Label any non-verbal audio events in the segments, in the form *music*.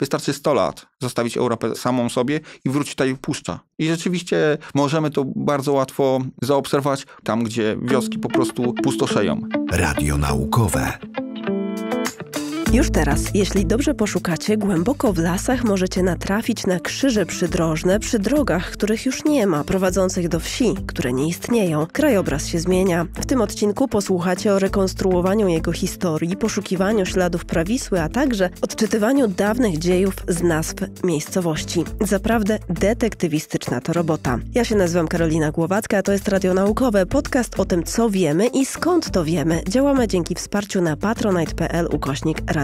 Wystarczy 100 lat zostawić Europę samą sobie i wrócić tutaj puszcza. I rzeczywiście możemy to bardzo łatwo zaobserwować tam, gdzie wioski po prostu pustoszeją. Radio naukowe. Już teraz, jeśli dobrze poszukacie, głęboko w lasach możecie natrafić na krzyże przydrożne przy drogach, których już nie ma, prowadzących do wsi, które nie istnieją. Krajobraz się zmienia. W tym odcinku posłuchacie o rekonstruowaniu jego historii, poszukiwaniu śladów prawisły, a także odczytywaniu dawnych dziejów z nazw miejscowości. Zaprawdę detektywistyczna to robota. Ja się nazywam Karolina Głowacka, to jest Radio Naukowe, podcast o tym, co wiemy i skąd to wiemy. Działamy dzięki wsparciu na patronite.pl ukośnik Radio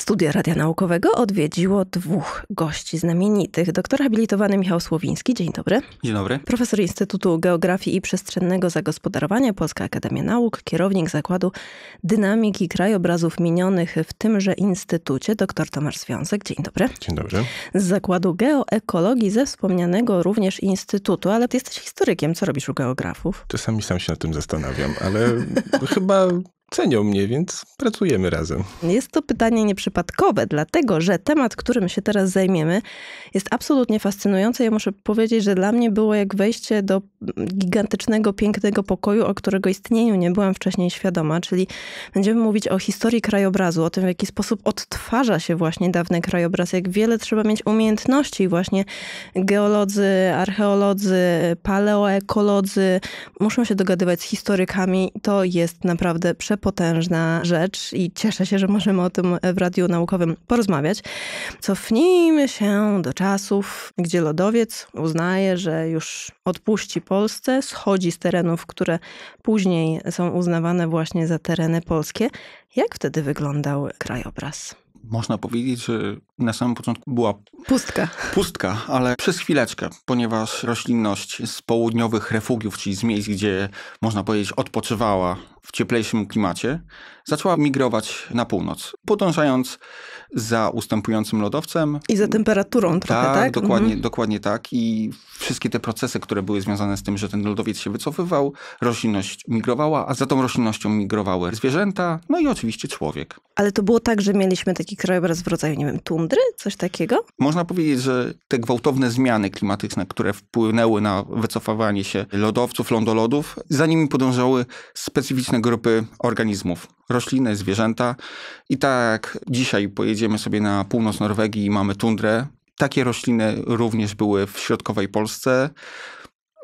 Studia Radia Naukowego odwiedziło dwóch gości znamienitych. Doktor habilitowany Michał Słowiński, dzień dobry. Dzień dobry. Profesor Instytutu Geografii i Przestrzennego Zagospodarowania Polska Akademia Nauk, kierownik Zakładu Dynamiki Krajobrazów Minionych w tymże Instytucie, Doktor Tomasz Związek, dzień dobry. Dzień dobry. Z Zakładu Geoekologii ze wspomnianego również Instytutu, ale ty jesteś historykiem, co robisz u geografów? Czasami sam się nad tym zastanawiam, ale *laughs* chyba Cenią mnie, więc pracujemy razem. Jest to pytanie nieprzypadkowe, dlatego że temat, którym się teraz zajmiemy, jest absolutnie fascynujący. Ja muszę powiedzieć, że dla mnie było jak wejście do gigantycznego, pięknego pokoju, o którego istnieniu nie byłam wcześniej świadoma. Czyli będziemy mówić o historii krajobrazu, o tym, w jaki sposób odtwarza się właśnie dawny krajobraz, jak wiele trzeba mieć umiejętności. Właśnie geolodzy, archeolodzy, paleoekolodzy muszą się dogadywać z historykami. To jest naprawdę przepiękne przepotężna rzecz i cieszę się, że możemy o tym w Radiu Naukowym porozmawiać. Cofnijmy się do czasów, gdzie lodowiec uznaje, że już odpuści Polsce, schodzi z terenów, które później są uznawane właśnie za tereny polskie. Jak wtedy wyglądał krajobraz? można powiedzieć, że na samym początku była pustka. Pustka, ale przez chwileczkę, ponieważ roślinność z południowych refugiów, czyli z miejsc, gdzie można powiedzieć odpoczywała w cieplejszym klimacie, zaczęła migrować na północ, podążając za ustępującym lodowcem. I za temperaturą trochę, tak? tak? Dokładnie, mhm. dokładnie tak. I wszystkie te procesy, które były związane z tym, że ten lodowiec się wycofywał, roślinność migrowała, a za tą roślinnością migrowały zwierzęta, no i oczywiście człowiek. Ale to było tak, że mieliśmy taki krajobraz w rodzaju, nie wiem, tundry? Coś takiego? Można powiedzieć, że te gwałtowne zmiany klimatyczne, które wpłynęły na wycofywanie się lodowców, lądolodów, za nimi podążały specyficzne grupy organizmów. Rośliny, zwierzęta. I tak dzisiaj pojedziemy sobie na północ Norwegii i mamy tundrę. Takie rośliny również były w środkowej Polsce.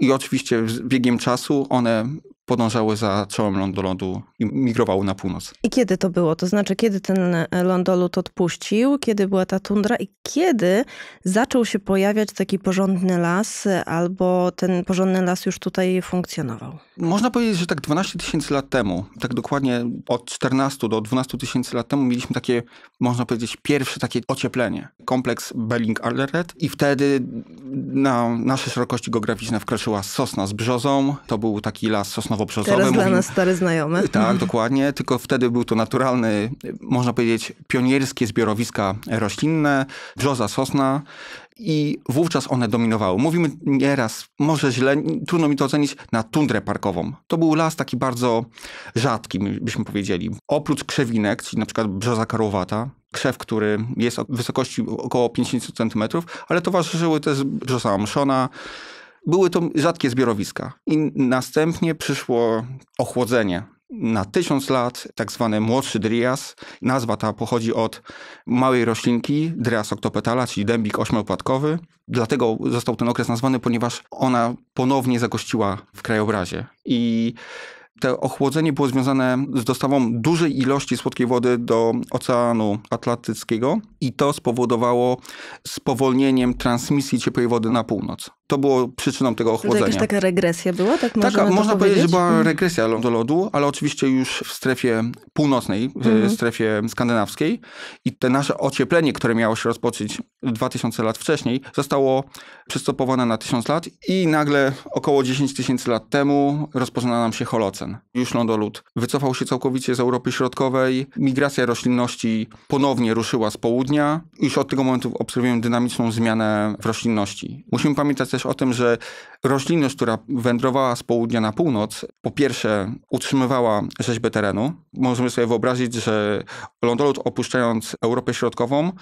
I oczywiście z biegiem czasu one podążały za czołem lądolodu i migrowały na północ. I kiedy to było? To znaczy, kiedy ten e, lądolód odpuścił, kiedy była ta tundra i kiedy zaczął się pojawiać taki porządny las, e, albo ten porządny las już tutaj funkcjonował? Można powiedzieć, że tak 12 tysięcy lat temu, tak dokładnie od 14 do 12 tysięcy lat temu mieliśmy takie, można powiedzieć, pierwsze takie ocieplenie. Kompleks Belling-Alleret i wtedy na nasze szerokości geograficzne wkroczyła sosna z brzozą. To był taki las sosnowo Teraz dla nas stary znajomy. Tak, dokładnie, tylko wtedy był to naturalny, można powiedzieć, pionierskie zbiorowiska roślinne, brzoza, sosna i wówczas one dominowały. Mówimy nieraz, może źle, trudno mi to ocenić, na tundrę parkową. To był las taki bardzo rzadki, byśmy powiedzieli. Oprócz krzewinek, czyli na przykład brzoza karłowata, krzew, który jest w wysokości około 50 cm, ale towarzyszyły też brzoza mszona, były to rzadkie zbiorowiska. I następnie przyszło ochłodzenie na tysiąc lat, tak zwany młodszy drias. Nazwa ta pochodzi od małej roślinki, drias octopetala, czyli dębik ośmiopłatkowy. Dlatego został ten okres nazwany, ponieważ ona ponownie zagościła w krajobrazie. I to ochłodzenie było związane z dostawą dużej ilości słodkiej wody do Oceanu Atlantyckiego i to spowodowało spowolnieniem transmisji ciepłej wody na północ to było przyczyną tego ochłodzenia. To jakaś taka regresja była? Tak taka, można powiedzieć, powiedzieć, że była regresja do lodu, ale oczywiście już w strefie północnej, w mhm. strefie skandynawskiej i te nasze ocieplenie, które miało się rozpocząć 2000 lat wcześniej, zostało przystopowane na 1000 lat i nagle około 10 tysięcy lat temu rozpoczyna nam się holocen. Już lądolód wycofał się całkowicie z Europy Środkowej, migracja roślinności ponownie ruszyła z południa. Już od tego momentu obserwujemy dynamiczną zmianę w roślinności. Musimy pamiętać też też o tym, że roślinność, która wędrowała z południa na północ, po pierwsze utrzymywała rzeźbę terenu. Możemy sobie wyobrazić, że lądolud opuszczając Europę Środkową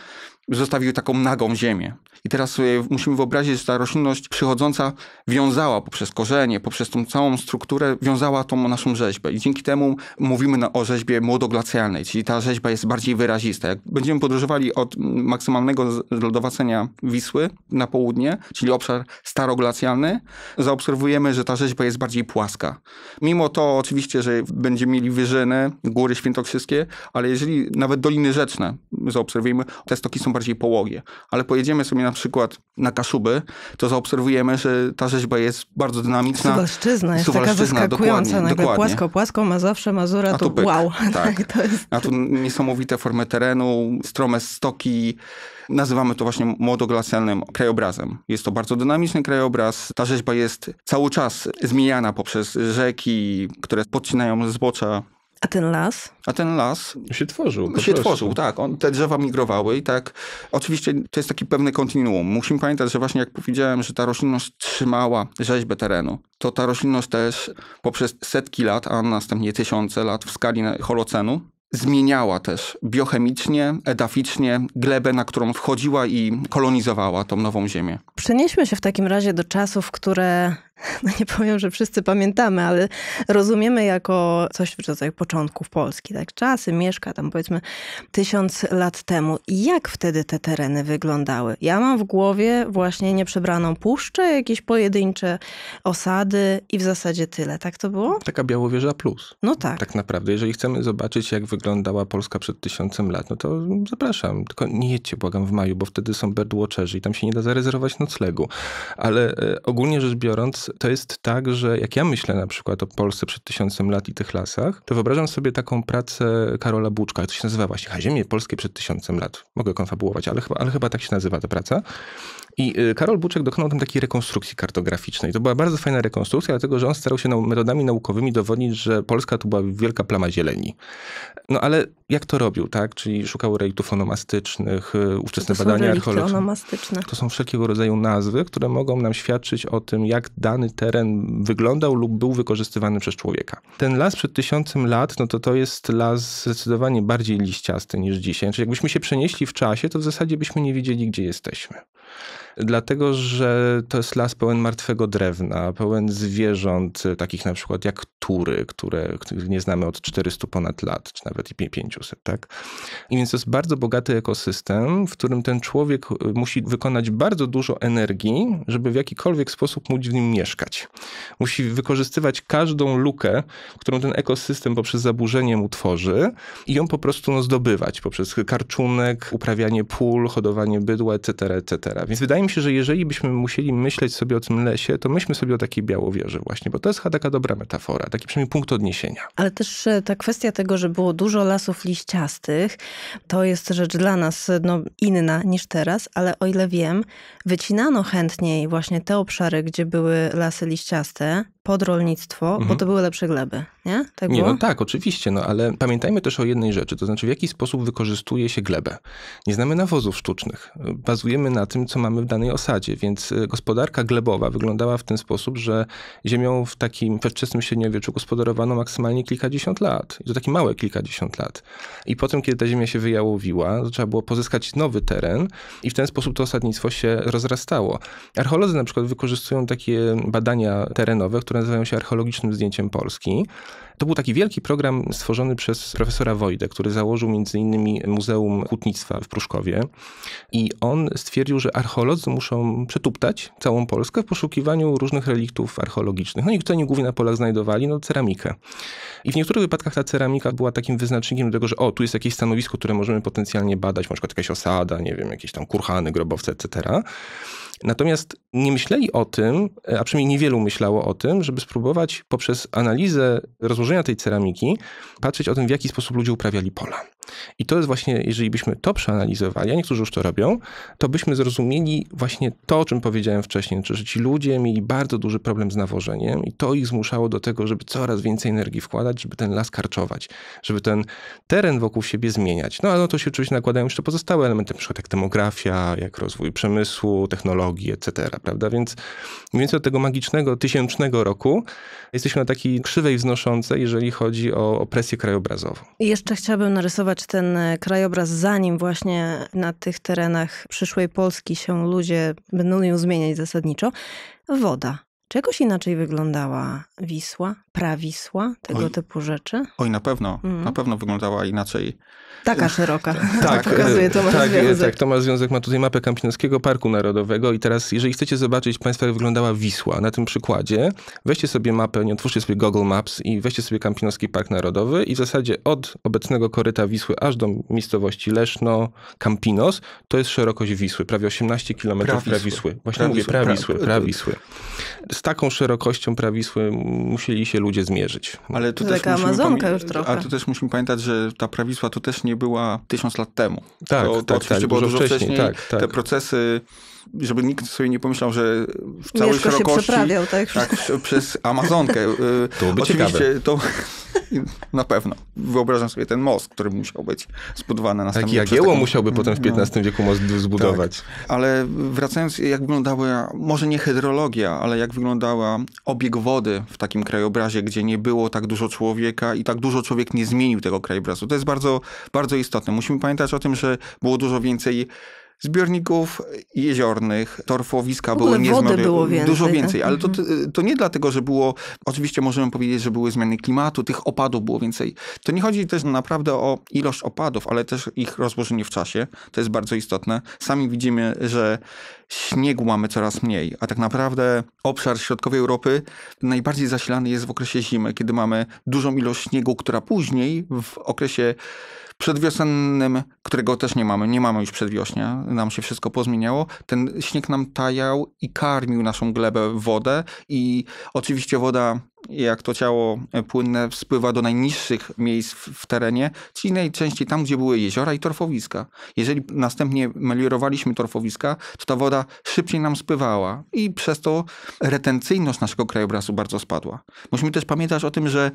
zostawił taką nagą ziemię. I teraz sobie musimy wyobrazić, że ta roślinność przychodząca wiązała poprzez korzenie, poprzez tą całą strukturę, wiązała tą naszą rzeźbę. I dzięki temu mówimy o rzeźbie młodoglacjalnej, czyli ta rzeźba jest bardziej wyrazista. Jak będziemy podróżowali od maksymalnego lodowacenia Wisły na południe, czyli obszar staroglacjalny, zaobserwujemy, że ta rzeźba jest bardziej płaska. Mimo to oczywiście, że będziemy mieli wyżyny, góry świętokrzyskie, ale jeżeli nawet doliny rzeczne zaobserwujemy, te stoki są bardziej bardziej połogie. Ale pojedziemy sobie na przykład na Kaszuby, to zaobserwujemy, że ta rzeźba jest bardzo dynamiczna. Suwalszczyzna jest Suwalszczyzna, taka zaskakująca. Dokładnie, dokładnie. Płasko, płasko, Mazowsze, Mazura, to, to wow. *laughs* Tak. *laughs* to jest... A tu niesamowite formy terenu, strome stoki. Nazywamy to właśnie młodoglacjalnym krajobrazem. Jest to bardzo dynamiczny krajobraz. Ta rzeźba jest cały czas zmieniana poprzez rzeki, które podcinają zbocza a ten las? A ten las się tworzył. Się tworzył, tak. On, te drzewa migrowały i tak. Oczywiście to jest taki pewny kontinuum. Musimy pamiętać, że właśnie jak powiedziałem, że ta roślinność trzymała rzeźbę terenu, to ta roślinność też poprzez setki lat, a następnie tysiące lat w skali holocenu, zmieniała też biochemicznie, edaficznie glebę, na którą wchodziła i kolonizowała tą nową ziemię. Przenieśmy się w takim razie do czasów, które *laughs* no nie powiem, że wszyscy pamiętamy, ale rozumiemy jako coś w rodzaju początków Polski, tak? Czasy mieszka tam powiedzmy tysiąc lat temu. I jak wtedy te tereny wyglądały? Ja mam w głowie właśnie nieprzebraną puszczę, jakieś pojedyncze osady i w zasadzie tyle. Tak to było? Taka Białowieża plus. No tak. Tak naprawdę, jeżeli chcemy zobaczyć, jak wyglądała Polska przed tysiącem lat, no to zapraszam. Tylko nie jedźcie, błagam, w maju, bo wtedy są birdwatcherzy i tam się nie da zarezerwować noclegu. Ale e, ogólnie rzecz biorąc, to jest tak, że jak ja myślę na przykład o Polsce przed tysiącem lat i tych lasach, to wyobrażam sobie taką pracę Karola Buczka, to się nazywa właśnie Ziemie Polskie przed tysiącem lat. Mogę konfabułować, ale chyba, ale chyba tak się nazywa ta praca. I y, Karol Buczek dokonał tam takiej rekonstrukcji kartograficznej. To była bardzo fajna rekonstrukcja, dlatego że on starał się metodami naukowymi dowodnić, że Polska to była wielka plama zieleni. No ale jak to robił, tak? Czyli szukał rejtów onomastycznych, y, ówczesne badania archeologiczne. To są wszelkiego rodzaju nazwy, które mogą nam świadczyć o tym, jak dane dany teren wyglądał lub był wykorzystywany przez człowieka. Ten las przed tysiącem lat, no to to jest las zdecydowanie bardziej liściasty niż dzisiaj. Czyli znaczy, jakbyśmy się przenieśli w czasie, to w zasadzie byśmy nie wiedzieli, gdzie jesteśmy dlatego że to jest las pełen martwego drewna, pełen zwierząt, e, takich na przykład jak tury, które, nie znamy od 400 ponad lat, czy nawet i 500, tak? I więc to jest bardzo bogaty ekosystem, w którym ten człowiek e, musi wykonać bardzo dużo energii, żeby w jakikolwiek sposób móc w nim mieszkać. Musi wykorzystywać każdą lukę, którą ten ekosystem poprzez zaburzenie mu tworzy i ją po prostu no, zdobywać poprzez karczunek, uprawianie pól, hodowanie bydła, etc., etc. Więc wydaje mi mi się, że jeżeli byśmy musieli myśleć sobie o tym lesie, to myśmy sobie o takiej Białowieży właśnie, bo to jest taka dobra metafora, taki przynajmniej punkt odniesienia. Ale też e, ta kwestia tego, że było dużo lasów liściastych, to jest rzecz dla nas no, inna niż teraz, ale o ile wiem, wycinano chętniej właśnie te obszary, gdzie były lasy liściaste, pod rolnictwo, mhm. bo to były lepsze gleby, nie? Tak nie, no tak, oczywiście, no ale pamiętajmy też o jednej rzeczy, to znaczy w jaki sposób wykorzystuje się glebę. Nie znamy nawozów sztucznych, bazujemy na tym, co mamy w danej osadzie, więc y, gospodarka glebowa wyglądała w ten sposób, że ziemią w takim wczesnym średniowieczu gospodarowano maksymalnie kilkadziesiąt lat, I to takie małe kilkadziesiąt lat. I potem, kiedy ta ziemia się wyjałowiła, trzeba było pozyskać nowy teren i w ten sposób to osadnictwo się rozrastało. Archeolodzy na przykład wykorzystują takie badania terenowe, które nazywają się Archeologicznym Zdjęciem Polski. To był taki wielki program stworzony przez profesora Wojdę, który założył między innymi Muzeum Hutnictwa w Pruszkowie i on stwierdził, że archeolodzy muszą przetuptać całą Polskę w poszukiwaniu różnych reliktów archeologicznych. No i oni głównie na polach znajdowali no, ceramikę. I w niektórych wypadkach ta ceramika była takim wyznacznikiem tego, że o, tu jest jakieś stanowisko, które możemy potencjalnie badać, na przykład jakaś osada, nie wiem, jakieś tam kurhany, grobowce, etc. Natomiast nie myśleli o tym, e, a przynajmniej niewielu myślało o tym, żeby spróbować poprzez analizę rozłożenia tej ceramiki patrzeć o tym, w jaki sposób ludzie uprawiali pola. I to jest właśnie, jeżeli byśmy to przeanalizowali, a niektórzy już to robią, to byśmy zrozumieli właśnie to, o czym powiedziałem wcześniej, że ci ludzie mieli bardzo duży problem z nawożeniem i to ich zmuszało do tego, żeby coraz więcej energii wkładać, żeby ten las karczować, żeby ten teren wokół siebie zmieniać. No ale no to się oczywiście nakładają jeszcze pozostałe elementy, przykład jak demografia, jak rozwój przemysłu, technologii, technologii, etc., prawda? Więc mniej więcej od tego magicznego tysięcznego roku jesteśmy na takiej krzywej wznoszącej, jeżeli chodzi o, o presję krajobrazową. I jeszcze chciałabym narysować ten e, krajobraz, zanim właśnie na tych terenach przyszłej Polski się ludzie będą ją zmieniać zasadniczo. Woda czegoś inaczej wyglądała Wisła, prawisła, tego oj, typu rzeczy? Oj, na pewno. Mm. Na pewno wyglądała inaczej. Taka szeroka. *laughs* Tak, tak, pokazuje Tomasz e, tak, e, Związek. Tak, Tomasz Związek ma tutaj mapę Kampinoskiego Parku Narodowego i teraz, jeżeli chcecie zobaczyć jak wyglądała Wisła na tym przykładzie, weźcie sobie mapę, nie otwórzcie sobie Google Maps i weźcie sobie Kampinoski Park Narodowy i w zasadzie od obecnego koryta Wisły aż do miejscowości Leszno, Campinos, to jest szerokość Wisły, prawie 18 km prawisły. prawisły. Właśnie prawisły. mówię prawisły, tak. prawisły. prawisły z taką szerokością prawisły musieli się ludzie zmierzyć. Ale tu Taka też Amazonka już trochę. A tu też musimy pamiętać, że ta prawisła to też nie była tysiąc lat temu. Tak, to, to tak, oczywiście tak, było dużo wcześniej. wcześniej tak, tak. Te procesy żeby nikt sobie nie pomyślał, że w całej Mieszko szerokości... Się tak? tak? przez Amazonkę. Y, to by Oczywiście ciekawe. to na pewno. Wyobrażam sobie ten most, który musiał być zbudowany na Jaki Jagieło taką... musiałby potem w XV no. wieku most zbudować. Tak. Ale wracając, jak wyglądała, może nie hydrologia, ale jak wyglądała obieg wody w takim krajobrazie, gdzie nie było tak dużo człowieka i tak dużo człowiek nie zmienił tego krajobrazu. To jest bardzo, bardzo istotne. Musimy pamiętać o tym, że było dużo więcej zbiorników jeziornych, torfowiska były niezmiernie... było więcej. Dużo więcej, tak? ale to, mhm. to nie dlatego, że było... Oczywiście możemy powiedzieć, że były zmiany klimatu, tych opadów było więcej. To nie chodzi też naprawdę o ilość opadów, ale też ich rozłożenie w czasie. To jest bardzo istotne. Sami widzimy, że śniegu mamy coraz mniej, a tak naprawdę obszar środkowej Europy najbardziej zasilany jest w okresie zimy, kiedy mamy dużą ilość śniegu, która później w okresie przedwiosennym, którego też nie mamy, nie mamy już przedwiośnia, nam się wszystko pozmieniało, ten śnieg nam tajał i karmił naszą glebę wodę i oczywiście woda, jak to ciało płynne, spływa do najniższych miejsc w terenie, czyli najczęściej tam, gdzie były jeziora i torfowiska. Jeżeli następnie meliorowaliśmy torfowiska, to ta woda szybciej nam spływała i przez to retencyjność naszego krajobrazu bardzo spadła. Musimy też pamiętać o tym, że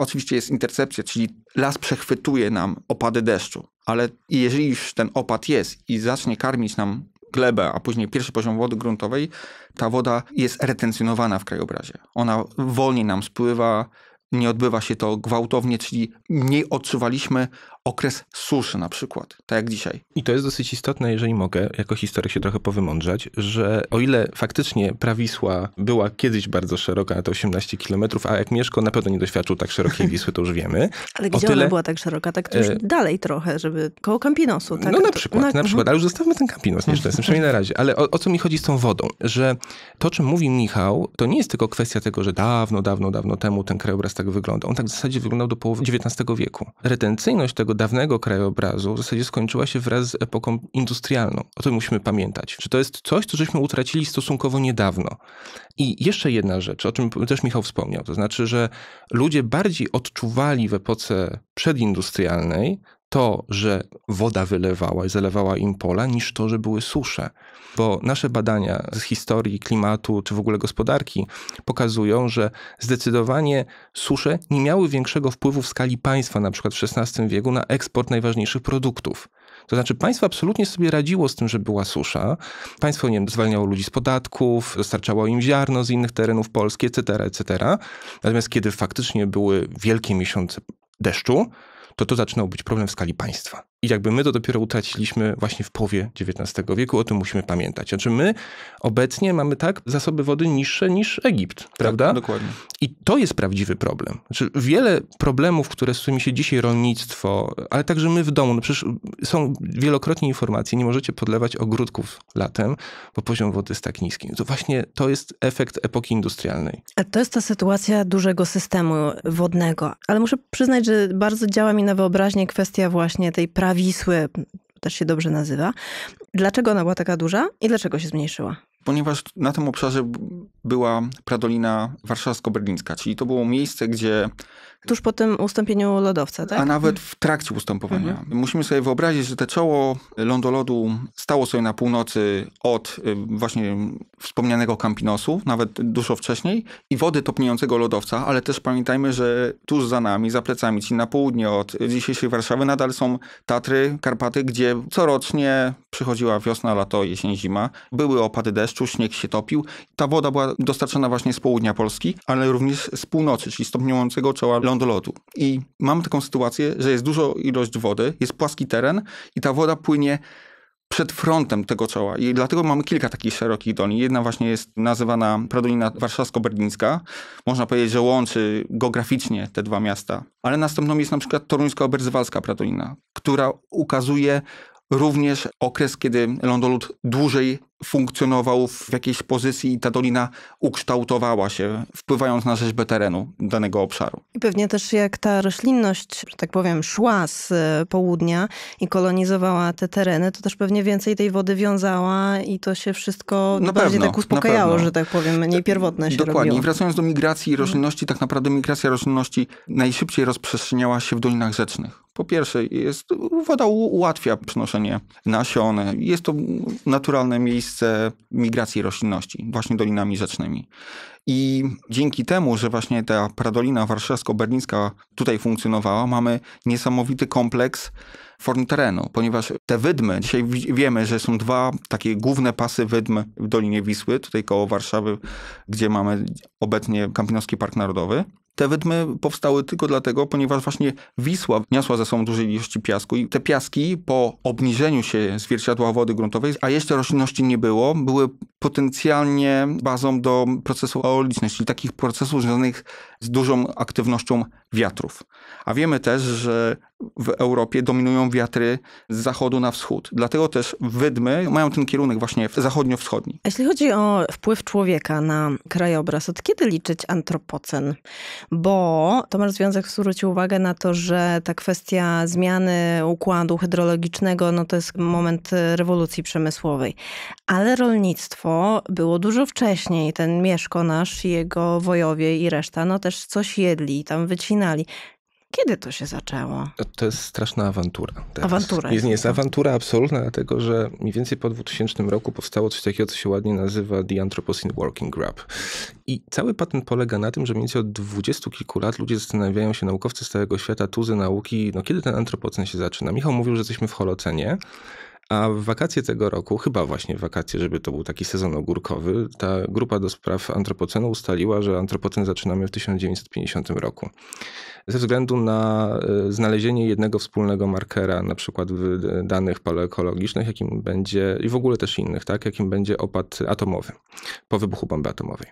Oczywiście jest intercepcja, czyli las przechwytuje nam opady deszczu, ale jeżeli już ten opad jest i zacznie karmić nam glebę, a później pierwszy poziom wody gruntowej, ta woda jest retencjonowana w krajobrazie. Ona wolniej nam spływa, nie odbywa się to gwałtownie, czyli mniej odczuwaliśmy okres suszy na przykład, tak jak dzisiaj. I to jest dosyć istotne, jeżeli mogę, jako historyk się trochę powymądrzać, że o ile faktycznie prawisła była kiedyś bardzo szeroka, to 18 kilometrów, a jak Mieszko na pewno nie doświadczył tak szerokiej *laughs* Wisły, to już wiemy. Ale gdzie tyle... ona była tak szeroka? Tak już e... dalej trochę, żeby koło Kampinosu. Tak? No na przykład, na... No, na przykład, mhm. ale już zostawmy ten Kampinos jestem przynajmniej na razie. Ale o, o co mi chodzi z tą wodą? Że to, czym mówi Michał, to nie jest tylko kwestia tego, że dawno, dawno, dawno temu ten krajobraz tak wyglądał. On tak w zasadzie wyglądał do połowy XIX wieku. Retencyjność tego tego dawnego krajobrazu w zasadzie skończyła się wraz z epoką industrialną. O tym musimy pamiętać. Czy to jest coś, co żeśmy utracili stosunkowo niedawno. I jeszcze jedna rzecz, o czym też Michał wspomniał, to znaczy, że ludzie bardziej odczuwali w epoce przedindustrialnej to, że woda wylewała i zalewała im pola, niż to, że były susze. Bo nasze badania z historii klimatu czy w ogóle gospodarki pokazują, że zdecydowanie susze nie miały większego wpływu w skali państwa, na przykład w XVI wieku, na eksport najważniejszych produktów. To znaczy, państwo absolutnie sobie radziło z tym, że była susza. Państwo nie wiem, zwalniało ludzi z podatków, dostarczało im ziarno z innych terenów Polski, etc., etc. Natomiast kiedy faktycznie były wielkie miesiące deszczu, to to zaczynał być problem w skali państwa. I jakby my to dopiero utraciliśmy właśnie w połowie XIX wieku, o tym musimy pamiętać. Znaczy my obecnie mamy tak zasoby wody niższe niż Egipt, tak, prawda? Tak, dokładnie. I to jest prawdziwy problem. Znaczy wiele problemów, które z którymi się dzisiaj rolnictwo, ale także my w domu, no przecież są wielokrotnie informacje, nie możecie podlewać ogródków latem, bo poziom wody jest tak niski. No to właśnie to jest efekt epoki industrialnej. A to jest ta sytuacja dużego systemu wodnego, ale muszę przyznać, że bardzo działa mi na wyobraźnię kwestia właśnie tej pracy Wisły, też się dobrze nazywa. Dlaczego ona była taka duża i dlaczego się zmniejszyła? Ponieważ na tym obszarze była Pradolina Warszawsko-Berlińska, czyli to było miejsce, gdzie Tuż po tym ustąpieniu lodowca, tak? A nawet w trakcie ustępowania. Mhm. Musimy sobie wyobrazić, że te czoło lądolodu stało sobie na północy od y, właśnie wspomnianego Campinosu, nawet dużo wcześniej, i wody topniejącego lodowca, ale też pamiętajmy, że tuż za nami, za plecami, czyli na południe od dzisiejszej Warszawy, nadal są Tatry, Karpaty, gdzie corocznie przychodziła wiosna, lato, jesień, zima. Były opady deszczu, śnieg się topił. Ta woda była dostarczana właśnie z południa Polski, ale również z północy, czyli stopniującego czoła lądolotu. I mamy taką sytuację, że jest duża ilość wody, jest płaski teren i ta woda płynie przed frontem tego czoła. I dlatego mamy kilka takich szerokich dolin. Jedna właśnie jest nazywana Pradolina Warszawsko-Berlińska. Można powiedzieć, że łączy geograficznie te dwa miasta. Ale następną jest na przykład toruńsko oberzywalska Pradolina, która ukazuje również okres, kiedy lądolód dłużej funkcjonował w jakiejś pozycji i ta dolina ukształtowała się, wpływając na rzeźbę terenu danego obszaru. I pewnie też jak ta roślinność, że tak powiem, szła z e, południa i kolonizowała te tereny, to też pewnie więcej tej wody wiązała i to się wszystko na bardziej pewno, tak uspokajało, że tak powiem, mniej pierwotne się Dokładnie. Robiło. wracając do migracji mhm. roślinności, tak naprawdę migracja roślinności najszybciej rozprzestrzeniała się w dolinach rzecznych. Po pierwsze, jest, woda ułatwia przynoszenie nasion, jest to naturalne miejsce miejsce migracji roślinności, właśnie dolinami rzecznymi. I dzięki temu, że właśnie ta pradolina warszawsko-berlińska tutaj funkcjonowała, mamy niesamowity kompleks form terenu, ponieważ te wydmy, dzisiaj wiemy, że są dwa takie główne pasy wydm w Dolinie Wisły, tutaj koło Warszawy, gdzie mamy obecnie Kampinoski Park Narodowy, te wydmy powstały tylko dlatego, ponieważ właśnie Wisła niosła ze sobą dużej ilości piasku i te piaski po obniżeniu się zwierciadła wody gruntowej, a jeszcze roślinności nie było, były potencjalnie bazą do procesów eolicznych, czyli takich procesów związanych z dużą aktywnością wiatrów. A wiemy też, że w Europie dominują wiatry z zachodu na wschód. Dlatego też wydmy mają ten kierunek właśnie zachodnio-wschodni. Jeśli chodzi o wpływ człowieka na krajobraz, od kiedy liczyć antropocen? Bo Tomasz Związek zwrócił uwagę na to, że ta kwestia zmiany układu hydrologicznego no to jest moment rewolucji przemysłowej. Ale rolnictwo było dużo wcześniej. Ten Mieszko nasz, jego wojowie i reszta no też też coś jedli, tam wycinali. Kiedy to się zaczęło? To jest straszna awantura. Teraz. Awantura. Jest, nie, jest awantura absolutna, dlatego że mniej więcej po 2000 roku powstało coś takiego, co się ładnie nazywa The Anthropocene Working Group. I cały patent polega na tym, że mniej więcej od dwudziestu kilku lat ludzie zastanawiają się, naukowcy z całego świata, tuzy nauki, no kiedy ten antropocen się zaczyna? Michał mówił, że jesteśmy w holocenie. A w wakacje tego roku, chyba właśnie wakacje, żeby to był taki sezon ogórkowy, ta grupa do spraw antropocenu ustaliła, że antropocen zaczynamy w 1950 roku. Ze względu na e, znalezienie jednego wspólnego markera, na przykład w danych paleoekologicznych, jakim będzie, i w ogóle też innych, tak, jakim będzie opad atomowy po wybuchu bomby atomowej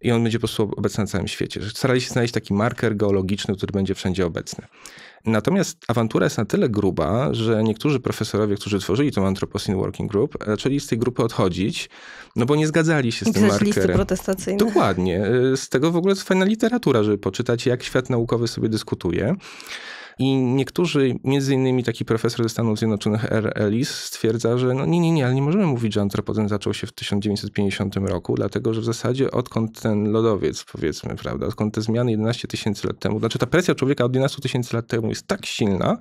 i on będzie po prostu obecny na całym świecie. Starali się znaleźć taki marker geologiczny, który będzie wszędzie obecny. Natomiast awantura jest na tyle gruba, że niektórzy profesorowie, którzy tworzyli tą Anthropocene Working Group, zaczęli z tej grupy odchodzić, no bo nie zgadzali się z tym markerem. listy protestacyjne. Dokładnie. Y, z tego w ogóle jest fajna literatura, żeby poczytać, jak świat naukowy sobie dyskutuje. I niektórzy, między innymi taki profesor ze Stanów Zjednoczonych R. Ellis stwierdza, że no nie, nie, nie, ale nie możemy mówić, że antropocen zaczął się w 1950 roku, dlatego że w zasadzie odkąd ten lodowiec, powiedzmy, prawda, odkąd te zmiany 11 tysięcy lat temu, znaczy ta presja człowieka od 11 tysięcy lat temu jest tak silna,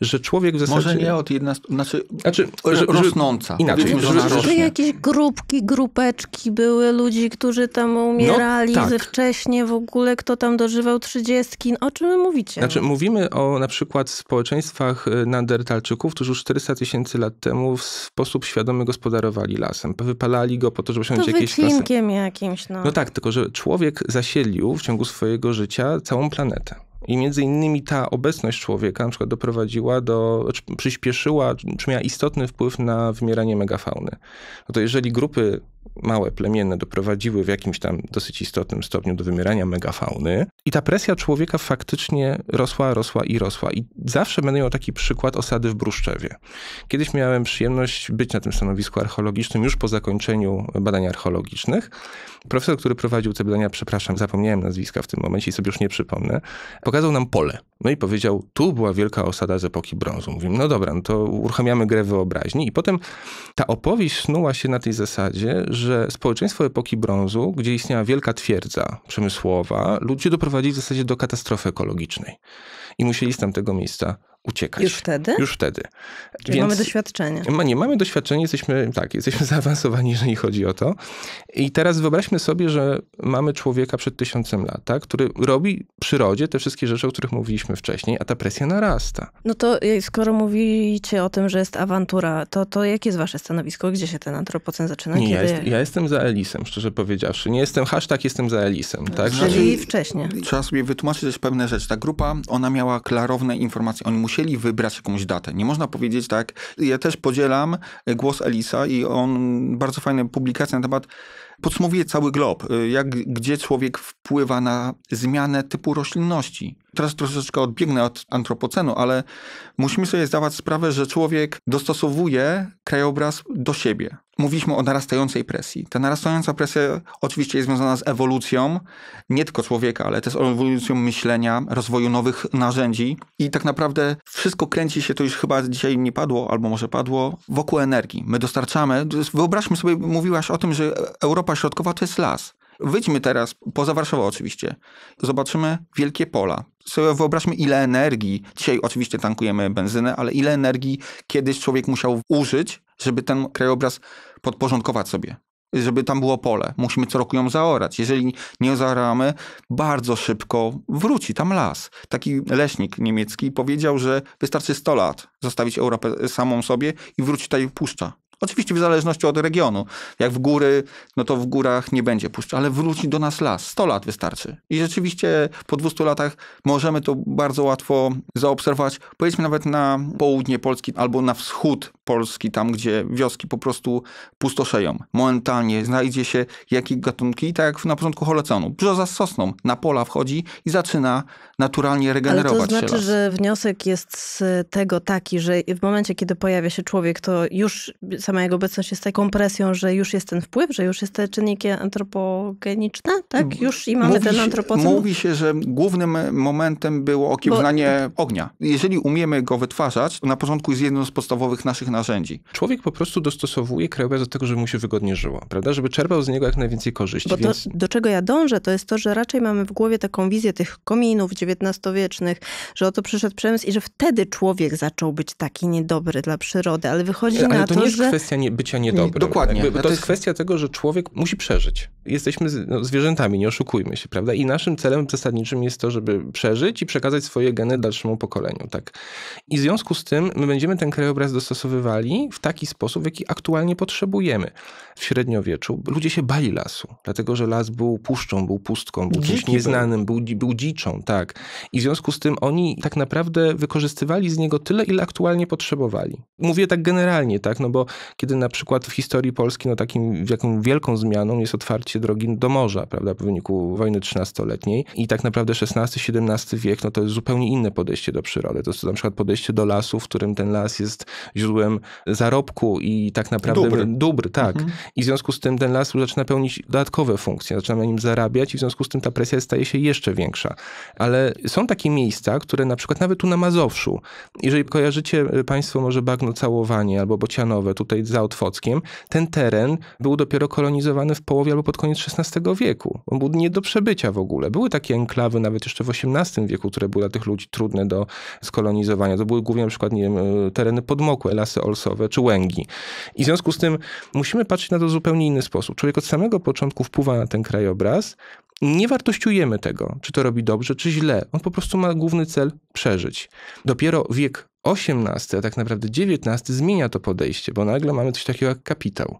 że człowiek w zasadzie... Może nie od 11, znaczy, znaczy że, rosnąca. Inaczej. Że, że, że, że jakieś grupki, grupeczki były ludzi, którzy tam no, umierali no, tak. ze wcześnie w ogóle, kto tam dożywał trzydziestki. No, o czym mówicie? Znaczy mówimy o na przykład społeczeństwach y, Nandertalczyków, którzy już 400 tysięcy lat temu w sposób świadomy gospodarowali lasem. Wypalali go po to, żeby osiągnąć to jakieś lasy. jakimś, no. No tak, tylko że człowiek zasiedlił w ciągu swojego życia całą planetę. I między innymi ta obecność człowieka na przykład doprowadziła do, czy przyspieszyła, czy miała istotny wpływ na wymieranie megafauny. No to jeżeli grupy małe, plemienne doprowadziły w jakimś tam dosyć istotnym stopniu do wymierania megafauny. I ta presja człowieka faktycznie rosła, rosła i rosła. I zawsze będę miał taki przykład osady w Bruszczewie. Kiedyś miałem przyjemność być na tym stanowisku archeologicznym już po zakończeniu badań archeologicznych. Profesor, który prowadził te badania, przepraszam, zapomniałem nazwiska w tym momencie i sobie już nie przypomnę, pokazał nam pole no i powiedział, tu była wielka osada z epoki brązu. Mówimy, no dobra, no to uruchamiamy grę wyobraźni. I potem ta opowieść snuła się na tej zasadzie, że społeczeństwo epoki brązu, gdzie istniała wielka twierdza przemysłowa, ludzie doprowadzili w zasadzie do katastrofy ekologicznej. I musieli z tamtego miejsca uciekać. Już wtedy? Już wtedy. Więc mamy doświadczenie. Ma, nie, mamy doświadczenie, jesteśmy, tak, jesteśmy *laughs* zaawansowani, jeżeli chodzi o to. I teraz wyobraźmy sobie, że mamy człowieka przed tysiącem lat, tak, który robi przyrodzie te wszystkie rzeczy, o których mówiliśmy wcześniej, a ta presja narasta. No to e, skoro mówicie o tym, że jest awantura, to, to jakie jest wasze stanowisko? Gdzie się ten antropocen zaczyna? Nie, ja, jest, ja, jestem za Elisem, szczerze powiedziawszy. Nie jestem, hashtag jestem za Elisem. No, tak? Czyli wcześniej. Trzeba sobie wytłumaczyć też pewne rzeczy. Ta grupa, ona miała klarowne informacje, oni musieli musieli wybrać jakąś datę. Nie można powiedzieć tak. Ja też podzielam e, głos Elisa i on bardzo fajne publikacje na temat podsumowuje cały glob, e, jak, gdzie człowiek wpływa na zmianę typu roślinności. Teraz troszeczkę odbiegnę od antropocenu, ale musimy sobie zdawać sprawę, że człowiek dostosowuje krajobraz do siebie. Mówiliśmy o narastającej presji. Ta narastająca presja oczywiście jest związana z ewolucją, nie tylko człowieka, ale też ewolucją myślenia, rozwoju nowych narzędzi i tak naprawdę wszystko kręci się, to już chyba dzisiaj nie padło, albo może padło, wokół energii. My dostarczamy, wyobraźmy sobie, mówiłaś o tym, że Europa Środkowa to jest las. Wyjdźmy teraz, poza Warszawą oczywiście. Zobaczymy wielkie pola. Sobie wyobraźmy, ile energii, dzisiaj oczywiście tankujemy benzynę, ale ile energii kiedyś człowiek musiał użyć, żeby ten krajobraz podporządkować sobie żeby tam było pole. Musimy co roku ją zaorać. Jeżeli nie zaoramy, bardzo szybko wróci tam las. Taki leśnik niemiecki powiedział, że wystarczy 100 lat zostawić Europę samą sobie i wróci tutaj jej puszcza. Oczywiście w zależności od regionu. Jak w góry, no to w górach nie będzie puszczy, ale wróci do nas las. 100 lat wystarczy. I rzeczywiście po 200 latach możemy to bardzo łatwo zaobserwować. Powiedzmy nawet na południe Polski albo na wschód Polski, tam gdzie wioski po prostu pustoszeją. Momentalnie znajdzie się jakieś gatunki, tak jak na początku holocenu. Brzoza z sosną na pola wchodzi i zaczyna naturalnie regenerować Ale to znaczy, że wniosek jest z tego taki, że w momencie, kiedy pojawia się człowiek, to już sama jego obecność jest taką presją, że już jest ten wpływ, że już jest te czynniki antropogeniczne, tak? Już i mamy mówi ten antropocen. Mówi się, że głównym momentem było okiełznanie Bo... ognia. Jeżeli umiemy go wytwarzać, to na początku jest jedno z podstawowych naszych narzędzi. Człowiek po prostu dostosowuje krajobraz do tego, żeby mu się wygodnie żyło, prawda? Żeby czerpał z niego jak najwięcej korzyści. Bo to, do czego ja dążę, to jest to, że raczej mamy w głowie taką wizję tych kominów, gdzie XIX-wiecznych, że oto przyszedł przemysł i że wtedy człowiek zaczął być taki niedobry dla przyrody, ale wychodzi ale na to, że... to nie jest kwestia nie, bycia niedobrym. Nie, dokładnie. Jakby, to, to jest kwestia tego, że człowiek musi przeżyć. Jesteśmy no, zwierzętami, nie oszukujmy się, prawda? I naszym celem zasadniczym jest to, żeby przeżyć i przekazać swoje geny dalszemu pokoleniu, tak? I w związku z tym my będziemy ten krajobraz dostosowywali w taki sposób, w jaki aktualnie potrzebujemy. W średniowieczu ludzie się bali lasu, dlatego że las był puszczą, był pustką, był czymś nieznanym, był, był dziczą, tak. I w związku z tym oni tak naprawdę wykorzystywali z niego tyle, ile aktualnie potrzebowali. Mówię tak generalnie, tak, no bo kiedy na przykład w historii Polski, no takim jaką wielką zmianą jest otwarcie drogi do morza, prawda, po wyniku wojny trzynastoletniej i tak naprawdę XVI-XVII wiek, no to jest zupełnie inne podejście do przyrody. To jest na przykład podejście do lasu, w którym ten las jest źródłem zarobku i tak naprawdę dóbr, dóbr tak. Mhm. I w związku z tym ten las zaczyna pełnić dodatkowe funkcje, zaczyna na nim zarabiać i w związku z tym ta presja staje się jeszcze większa. Ale są takie miejsca, które na przykład nawet tu na Mazowszu, jeżeli kojarzycie e, Państwo może bagno całowanie albo bocianowe tutaj za Otwockiem, ten teren był dopiero kolonizowany w połowie albo pod koniec XVI wieku. On był nie do przebycia w ogóle. Były takie enklawy nawet jeszcze w XVIII wieku, które były dla tych ludzi trudne do skolonizowania. To były głównie na przykład nie wiem, e, tereny podmokłe, lasy olsowe czy łęgi. I w związku z tym musimy patrzeć na to w zupełnie inny sposób. Człowiek od samego początku wpływa na ten krajobraz, nie wartościujemy tego, czy to robi dobrze, czy źle. On po prostu ma główny cel przeżyć. Dopiero wiek XVIII, a tak naprawdę XIX zmienia to podejście, bo nagle mamy coś takiego jak kapitał.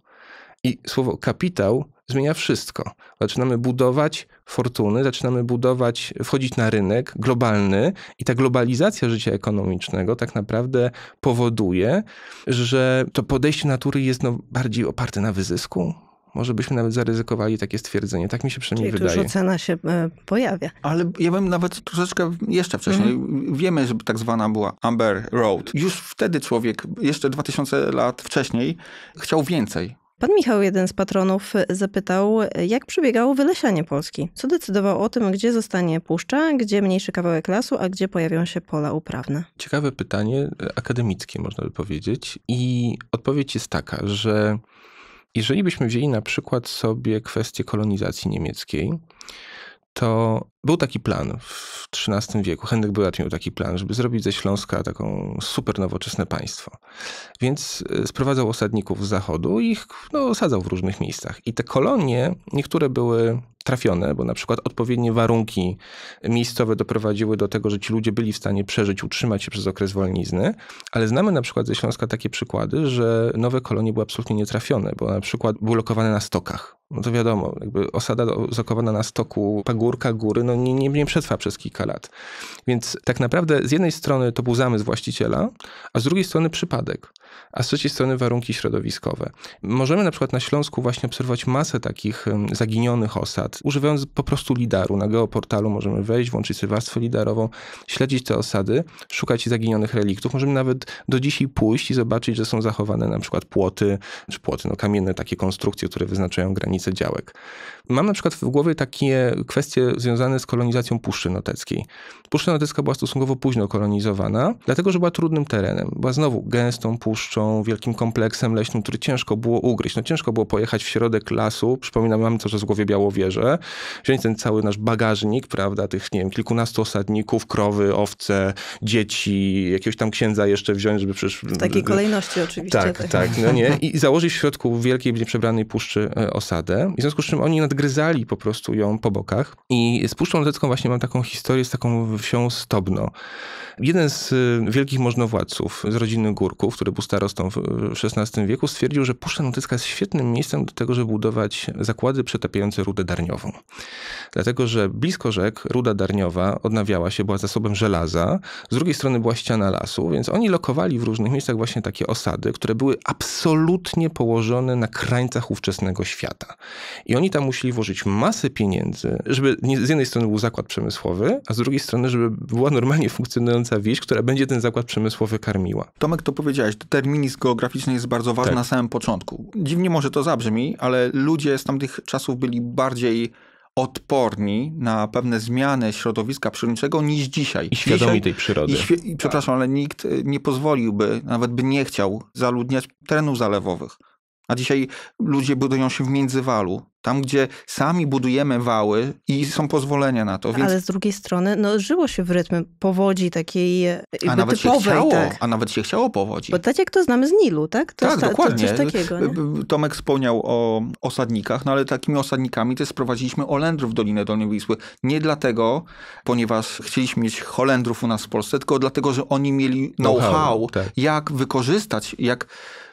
I słowo kapitał zmienia wszystko. Zaczynamy budować fortuny, zaczynamy budować, wchodzić na rynek globalny i ta globalizacja życia ekonomicznego tak naprawdę powoduje, że to podejście natury jest no bardziej oparte na wyzysku, może byśmy nawet zaryzykowali takie stwierdzenie. Tak mi się przynajmniej Czyli wydaje. Czyli ocena się e, pojawia. Ale ja bym nawet troszeczkę jeszcze wcześniej. Mhm. Wiemy, że tak zwana była Amber Road. Już wtedy człowiek, jeszcze 2000 lat wcześniej, chciał więcej. Pan Michał, jeden z patronów, zapytał, jak przebiegało wylesianie Polski. Co decydowało o tym, gdzie zostanie puszcza, gdzie mniejszy kawałek lasu, a gdzie pojawią się pola uprawne? Ciekawe pytanie, e, akademickie można by powiedzieć. I odpowiedź jest taka, że jeżeli byśmy wzięli na przykład sobie kwestię kolonizacji niemieckiej, to był taki plan w XIII wieku. Henryk Borat miał taki plan, żeby zrobić ze Śląska taką super nowoczesne państwo. Więc e, sprowadzał osadników z zachodu i ich no, osadzał w różnych miejscach. I te kolonie, niektóre były trafione, bo na przykład odpowiednie warunki miejscowe doprowadziły do tego, że ci ludzie byli w stanie przeżyć, utrzymać się przez okres wolnizny, ale znamy na przykład ze Śląska takie przykłady, że nowe kolonie były absolutnie nietrafione, bo na przykład były lokowane na stokach. No to wiadomo, jakby osada zakowana na stoku, pagórka, góry, no nie, nie, nie przetrwa przez kilka lat. Więc tak naprawdę z jednej strony to był zamysł właściciela, a z drugiej strony przypadek, a z trzeciej strony warunki środowiskowe. Możemy na przykład na Śląsku właśnie obserwować masę takich zaginionych osad, używając po prostu lidaru. Na geoportalu możemy wejść, włączyć sobie warstwę lidarową, śledzić te osady, szukać zaginionych reliktów. Możemy nawet do dzisiaj pójść i zobaczyć, że są zachowane na przykład płoty, czy płoty, no kamienne takie konstrukcje, które wyznaczają granice działek. Mam na przykład w głowie takie kwestie związane z kolonizacją Puszczy Noteckiej. Puszcza Notecka była stosunkowo późno kolonizowana, dlatego że była trudnym terenem. Była znowu gęstą puszczą, wielkim kompleksem leśnym, który ciężko było ugryźć. No ciężko było pojechać w środek lasu, przypominam, mam to, że z głowie Białowieże, wziąć ten cały nasz bagażnik, prawda, tych, nie wiem, kilkunastu osadników, krowy, owce, dzieci, jakiegoś tam księdza jeszcze wziąć, żeby przecież... W takiej kolejności oczywiście. Tak, tak, tak, no nie? I założyć w środku wielkiej, nieprzebranej puszczy e, osadę. I w związku z czym oni nad nadgryzali po prostu ją po bokach. I z Puszczą Litewską właśnie mam taką historię z taką wsią Stobno. Jeden z y, wielkich możnowładców z rodziny Górków, który był starostą w XVI wieku, stwierdził, że Puszcza Notecka jest świetnym miejscem do tego, żeby budować zakłady przetapiające rudę darniową. Dlatego, że blisko rzek ruda darniowa odnawiała się, była zasobem żelaza, z drugiej strony była ściana lasu, więc oni lokowali w różnych miejscach właśnie takie osady, które były absolutnie położone na krańcach ówczesnego świata. I oni tam musieli musieli włożyć masę pieniędzy, żeby z jednej strony był zakład przemysłowy, a z drugiej strony, żeby była normalnie funkcjonująca wieś, która będzie ten zakład przemysłowy karmiła. Tomek, to powiedziałeś, determinizm geograficzny jest bardzo ważny tak. na samym początku. Dziwnie może to zabrzmi, ale ludzie z tamtych czasów byli bardziej odporni na pewne zmiany środowiska przyrodniczego niż dzisiaj. I świadomi dzisiaj, tej przyrody. I, przepraszam, tak. ale nikt nie pozwoliłby, nawet by nie chciał zaludniać terenów zalewowych. A dzisiaj ludzie budują się w międzywalu, tam gdzie sami budujemy wały i są pozwolenia na to. Więc... Ale z drugiej strony no, żyło się w rytmie powodzi takiej e, a nawet typowej, Się chciało, tak. A nawet się chciało powodzi. Bo tak jak to znamy z Nilu, tak? To tak, ta, dokładnie. To coś takiego, Tomek wspomniał o osadnikach, no ale takimi osadnikami też sprowadziliśmy holendrów w Dolinę Dolnej Wisły. Nie dlatego, ponieważ chcieliśmy mieć Holendrów u nas w Polsce, tylko dlatego, że oni mieli know-how, know tak. jak wykorzystać, jak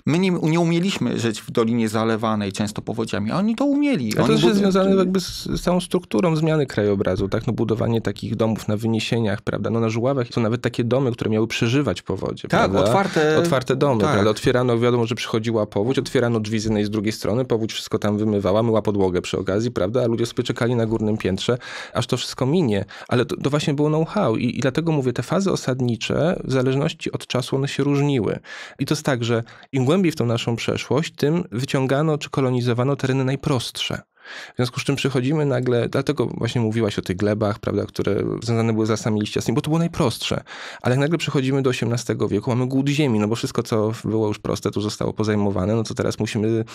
My nie, nie umieliśmy żyć w Dolinie Zalewanej często powodziami, a oni to umieli. A to oni też jest związane jakby z, z całą strukturą zmiany krajobrazu, tak? No budowanie takich domów na wyniesieniach, prawda? No na Żuławach są nawet takie domy, które miały przeżywać powodzie, Tak, prawda? otwarte. Otwarte domy, tak. prawda? Otwierano, wiadomo, że przychodziła powódź, otwierano drzwi z jednej z drugiej strony, powódź wszystko tam wymywała, myła podłogę przy okazji, prawda? A ludzie sobie czekali na górnym piętrze, aż to wszystko minie. Ale to, to właśnie było know-how I, i dlatego mówię, te fazy osadnicze w zależności od czasu one się różniły. I to jest tak, że im głębiej w tą naszą przeszłość, tym wyciągano czy kolonizowano tereny najprostsze. W związku z czym przychodzimy nagle, dlatego właśnie mówiłaś o tych glebach, prawda, które związane były z lasami liściastymi, bo to było najprostsze. Ale jak nagle przechodzimy do XVIII wieku, mamy głód ziemi, no bo wszystko, co było już proste, tu zostało pozajmowane, no to teraz musimy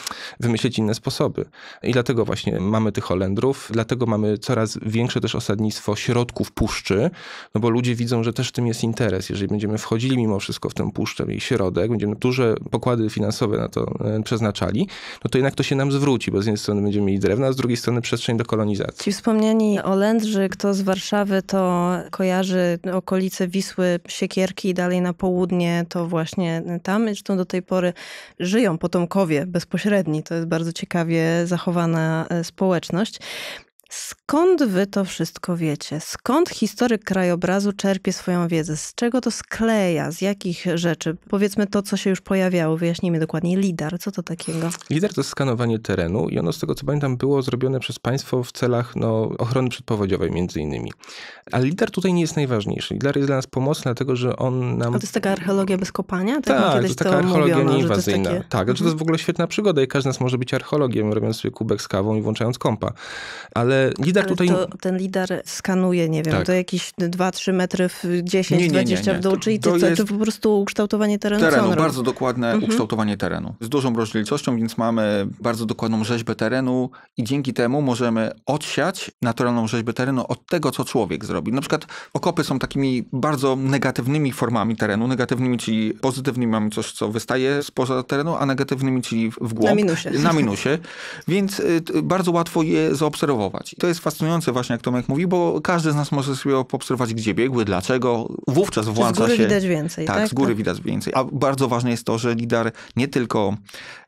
wymyślić inne sposoby. I dlatego właśnie mamy tych Holendrów, dlatego mamy coraz większe też osadnictwo środków puszczy, no bo ludzie widzą, że też w tym jest interes. Jeżeli będziemy wchodzili mimo wszystko w tę puszczę, jej środek, będziemy duże pokłady finansowe na to e, przeznaczali, no to jednak to się nam zwróci, bo z jednej strony będziemy mieli drewno, a z drugiej strony przestrzeń do kolonizacji. Ci wspomniani Olędrzy, kto z Warszawy, to kojarzy okolice Wisły, Siekierki i dalej na południe, to właśnie tam. Zresztą do tej pory żyją potomkowie bezpośredni. To jest bardzo ciekawie zachowana e, społeczność. Skąd wy to wszystko wiecie? Skąd historyk krajobrazu czerpie swoją wiedzę? Z czego to skleja? Z jakich rzeczy? Powiedzmy to, co się już pojawiało, wyjaśnijmy dokładnie. LIDAR, co to takiego? LIDAR to skanowanie terenu i ono z tego co pamiętam było zrobione przez państwo w celach no, ochrony przedpowodziowej między innymi. Ale LIDAR tutaj nie jest najważniejszy. LIDAR jest dla nas pomocny, dlatego że on nam... A to jest taka archeologia bez kopania? Tak, tak to jest taka to archeologia nieinwazyjna. Takie... Tak, znaczy to jest w mhm. ogóle świetna przygoda i każdy z nas może być archeologiem, robiąc sobie kubek z kawą i włączając kompa. Ale lider ale tutaj... To, ten lider skanuje, nie wiem, tak. to jakieś 2-3 metry w 10, 20 w dół, czyli to, to, jest... to, po prostu ukształtowanie terenu. Terenu, bardzo dokładne mhm. ukształtowanie terenu. Z dużą rozdzielczością, więc mamy bardzo dokładną rzeźbę terenu i dzięki temu możemy odsiać naturalną rzeźbę terenu od tego, co człowiek zrobi. Na przykład okopy są takimi bardzo negatywnymi formami terenu, negatywnymi, czyli pozytywnymi mamy coś, co wystaje spoza terenu, a negatywnymi, czyli w głąb. Na minusie. Na minusie. Więc y, bardzo łatwo je zaobserwować obserwować. I to jest fascynujące właśnie, jak Tomek mówi, bo każdy z nas może sobie obserwować, gdzie biegły, dlaczego. Wówczas włącza się... Z góry się... widać więcej. Tak, tak, z góry tak. widać więcej. A bardzo ważne jest to, że lidar nie tylko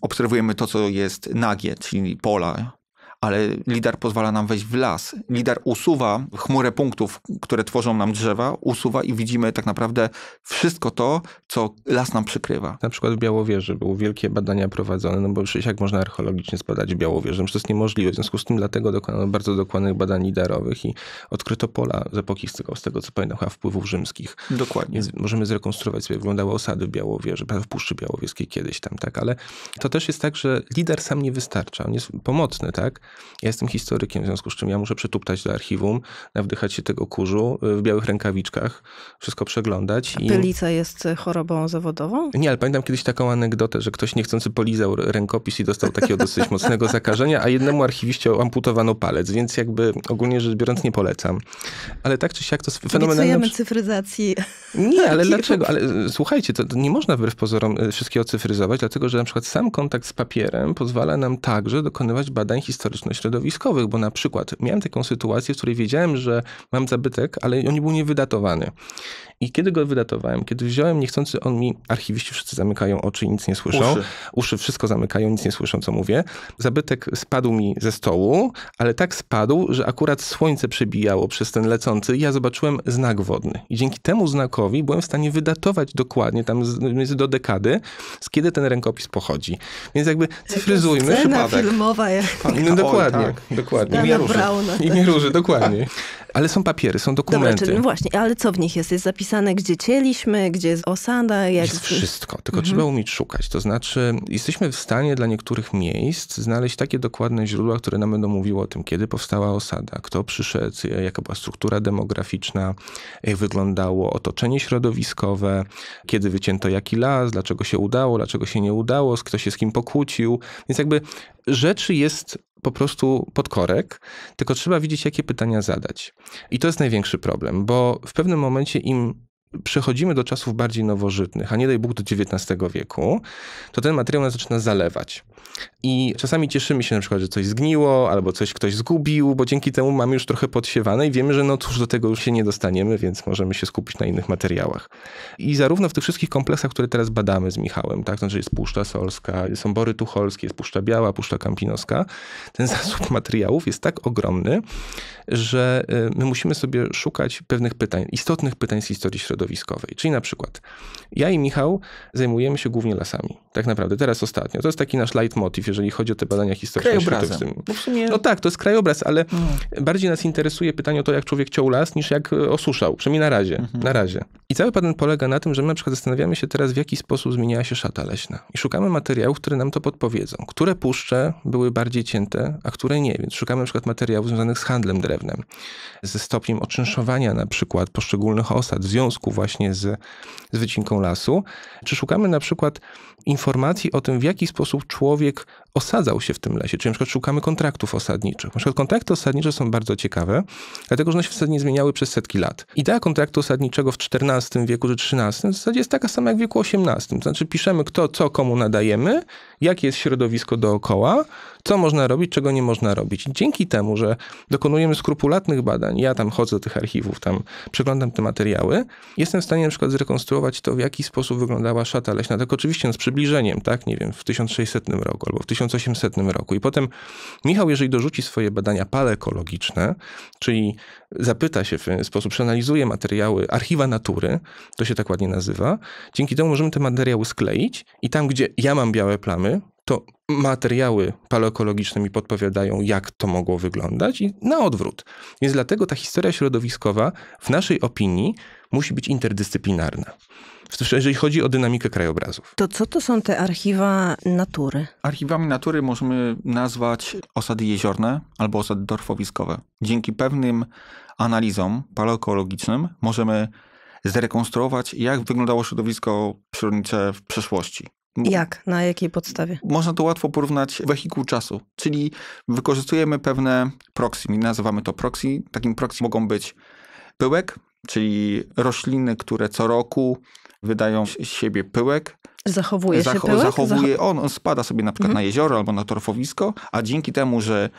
obserwujemy to, co jest nagie, czyli pola, ale lidar pozwala nam wejść w las. Lidar usuwa chmurę punktów, które tworzą nam drzewa, usuwa i widzimy tak naprawdę wszystko to, co las nam przykrywa. Na przykład w Białowieży były wielkie badania prowadzone, no bo przecież jak można archeologicznie zbadać Białowieży, Przecież to jest niemożliwe. W związku z tym dlatego dokonano bardzo dokładnych badań lidarowych i odkryto pola z epoki, z tego co pamiętam, chyba wpływów rzymskich. Dokładnie. Więc możemy zrekonstruować sobie, jak wyglądały osady w Białowieży, w Puszczy Białowieskiej kiedyś tam, tak? Ale to też jest tak, że lidar sam nie wystarcza. On jest pomocny, tak? Ja jestem historykiem, w związku z czym ja muszę przytuptać do archiwum, nawdychać się tego kurzu y, w białych rękawiczkach, wszystko przeglądać. A pylica i... jest y, chorobą zawodową? Nie, ale pamiętam kiedyś taką anegdotę, że ktoś niechcący polizał rękopis i dostał takiego dosyć *laughs* mocnego zakażenia, a jednemu archiwiście amputowano palec, więc jakby ogólnie rzecz biorąc nie polecam. Ale tak czy siak to fenomenalne... Obiecujemy cyfryzacji. Nie, ale dlaczego? Ale y, słuchajcie, to, to nie można wbrew pozorom wszystkiego cyfryzować, dlatego że na przykład sam kontakt z papierem pozwala nam także dokonywać badań historycznych środowiskowych bo na przykład miałem taką sytuację, w której wiedziałem, że mam zabytek, ale on był niewydatowany. I kiedy go wydatowałem, kiedy wziąłem niechcący, on mi, archiwiści wszyscy zamykają oczy i nic nie słyszą. Uszy. Uszy wszystko zamykają, nic nie słyszą, co mówię. Zabytek spadł mi ze stołu, ale tak spadł, że akurat słońce przebijało przez ten lecący i ja zobaczyłem znak wodny. I dzięki temu znakowi byłem w stanie wydatować dokładnie, tam jest do dekady, z kiedy ten rękopis pochodzi. Więc jakby cyfryzujmy. Scena przypadek. filmowa. Jak... No, no dokładnie, tak. dokładnie. Imię róży. Brauna, tak. Imię róży, dokładnie. *laughs* Ale są papiery, są dokumenty. Dobra, czyli, no właśnie, ale co w nich jest? Jest zapisane, gdzie cieliśmy, gdzie jest osada, jak... Jest wszystko, tylko mhm. trzeba umieć szukać. To znaczy, jesteśmy w stanie dla niektórych miejsc znaleźć takie dokładne źródła, które nam będą mówiły o tym, kiedy powstała osada, kto przyszedł, jaka była struktura demograficzna, jak wyglądało otoczenie środowiskowe, kiedy wycięto jaki las, dlaczego się udało, dlaczego się nie udało, kto się z kim pokłócił. Więc jakby rzeczy jest po prostu podkorek, tylko trzeba widzieć, jakie pytania zadać. I to jest największy problem, bo w pewnym momencie im przechodzimy do czasów bardziej nowożytnych, a nie daj Bóg do XIX wieku, to ten materiał nas zaczyna zalewać. I czasami cieszymy się na przykład, że coś zgniło, albo coś ktoś zgubił, bo dzięki temu mamy już trochę podsiewane i wiemy, że no cóż, do tego już się nie dostaniemy, więc możemy się skupić na innych materiałach. I zarówno w tych wszystkich kompleksach, które teraz badamy z Michałem, tak, znaczy jest Puszcza Solska, są Bory Tucholskie, jest Puszcza Biała, Puszcza Kampinoska, ten *laughs* zasób materiałów jest tak ogromny, że y, my musimy sobie szukać pewnych pytań, istotnych pytań z historii środowiskowej. Czyli na przykład ja i Michał zajmujemy się głównie lasami, tak naprawdę, teraz ostatnio. To jest taki nasz leitmotiv motyw, jeżeli chodzi o te badania historyczne. Krajobrazem. W tym. No, w sumie... no tak, to jest krajobraz, ale mm. bardziej nas interesuje pytanie o to, jak człowiek ciął las, niż jak e, osuszał. Przynajmniej na razie. Mhm. Na razie. I cały patent polega na tym, że my na przykład zastanawiamy się teraz, w jaki sposób zmieniała się szata leśna. I szukamy materiałów, które nam to podpowiedzą. Które puszcze były bardziej cięte, a które nie. Więc szukamy na przykład materiałów związanych z handlem drewnem, ze stopniem oczynszowania na przykład poszczególnych osad w związku właśnie z, z wycinką lasu. Czy szukamy na przykład informacji o tym, w jaki sposób człowiek osadzał się w tym lesie. Czyli na przykład szukamy kontraktów osadniczych. Na przykład kontrakty osadnicze są bardzo ciekawe, dlatego że one się w zasadzie nie zmieniały przez setki lat. Idea kontraktu osadniczego w XIV wieku czy XIII w zasadzie jest taka sama jak w wieku XVIII. To znaczy piszemy kto, co komu nadajemy, jakie jest środowisko dookoła, co można robić, czego nie można robić. dzięki temu, że dokonujemy skrupulatnych badań, ja tam chodzę do tych archiwów, tam przeglądam te materiały, jestem w stanie na przykład zrekonstruować to, w jaki sposób wyglądała szata leśna. Tak oczywiście no, z przybliżeniem, tak, nie wiem, w 1600 roku albo w 1800 roku. I potem Michał, jeżeli dorzuci swoje badania paleekologiczne, czyli zapyta się w ten sposób, przeanalizuje materiały archiwa natury, to się tak ładnie nazywa, dzięki temu możemy te materiały skleić i tam, gdzie ja mam białe plamy, to materiały paleokologiczne mi podpowiadają, jak to mogło wyglądać i na odwrót. Więc dlatego ta historia środowiskowa w naszej opinii musi być interdyscyplinarna. Jeżeli chodzi o dynamikę krajobrazów. To co to są te archiwa natury? Archiwami natury możemy nazwać osady jeziorne albo osady torfowiskowe. Dzięki pewnym analizom paleoekologicznym możemy zrekonstruować, jak wyglądało środowisko przyrodnicze w przeszłości. Jak? Na jakiej podstawie? Można to łatwo porównać wehikuł czasu, czyli wykorzystujemy pewne proxy, nazywamy to proxy. Takim proxy mogą być pyłek, czyli rośliny, które co roku wydają z siebie pyłek. Zachowuje się pyłek? Zachowuje, on, on spada sobie na przykład mhm. na jezioro albo na torfowisko, a dzięki temu, że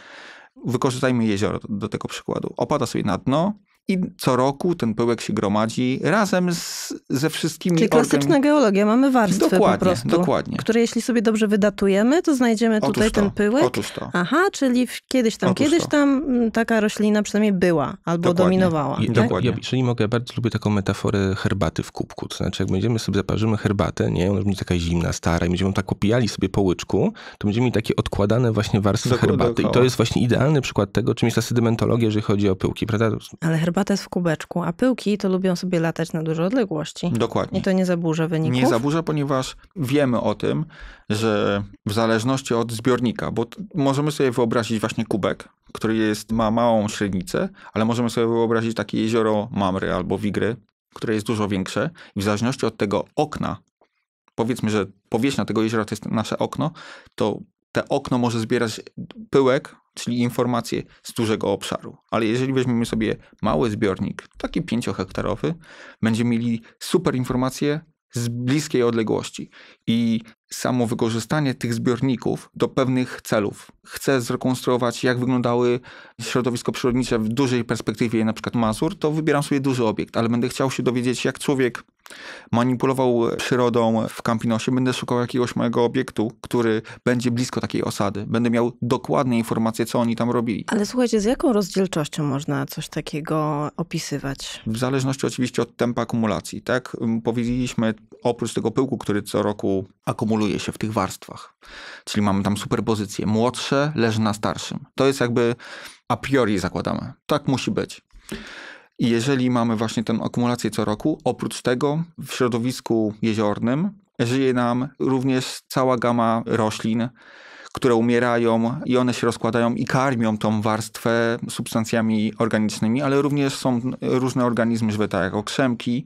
wykorzystajmy jezioro do tego przykładu, opada sobie na dno, i co roku ten pyłek się gromadzi razem z, ze wszystkimi... Czyli klasyczna organ... geologia, mamy warstwy dokładnie, po prostu. Dokładnie, Które jeśli sobie dobrze wydatujemy, to znajdziemy Otóż tutaj to. ten pyłek. Otóż to. Aha, czyli kiedyś tam, Otóż kiedyś to. tam mm, taka roślina przynajmniej była albo dokładnie. dominowała. I, tak? Dokładnie. Ja, jeżeli mogę, bardzo lubię taką metaforę herbaty w kubku. To znaczy, jak będziemy sobie zaparzymy herbatę, nie, ona będzie taka zimna, stara i będziemy tak opijali sobie po łyczku, to będziemy mieli takie odkładane właśnie warstwy herbaty. I to jest właśnie idealny przykład tego, czym jest ta sedymentologia, jeżeli chodzi o pyłki, prawda? Ale herb jest w kubeczku, a pyłki to lubią sobie latać na duże odległości. Dokładnie. I to nie zaburza wyników? Nie zaburza, ponieważ wiemy o tym, że w zależności od zbiornika, bo możemy sobie wyobrazić właśnie kubek, który jest, ma małą średnicę, ale możemy sobie wyobrazić takie jezioro Mamry albo Wigry, które jest dużo większe i w zależności od tego okna, powiedzmy, że powierzchnia tego jeziora to jest nasze okno, to te okno może zbierać pyłek, czyli informacje z dużego obszaru. Ale jeżeli weźmiemy sobie mały zbiornik, taki 5-hektarowy, będziemy mieli super informacje z bliskiej odległości. I samo wykorzystanie tych zbiorników do pewnych celów. Chcę zrekonstruować, jak wyglądały środowisko przyrodnicze w dużej perspektywie, na przykład Mazur, to wybieram sobie duży obiekt, ale będę chciał się dowiedzieć, jak człowiek manipulował przyrodą w Campinosie, będę szukał jakiegoś małego obiektu, który będzie blisko takiej osady. Będę miał dokładne informacje, co oni tam robili. Ale słuchajcie, z jaką rozdzielczością można coś takiego opisywać? W zależności oczywiście od tempa akumulacji, tak? Powiedzieliśmy, oprócz tego pyłku, który co roku akumuluje kumuluje się w tych warstwach. Czyli mamy tam superpozycję. Młodsze leży na starszym. To jest jakby a priori zakładamy. Tak musi być. I jeżeli mamy właśnie tę akumulację co roku, oprócz tego w środowisku jeziornym żyje nam również cała gama roślin, które umierają i one się rozkładają i karmią tą warstwę substancjami organicznymi, ale również są różne organizmy żywe, tak jak okrzemki,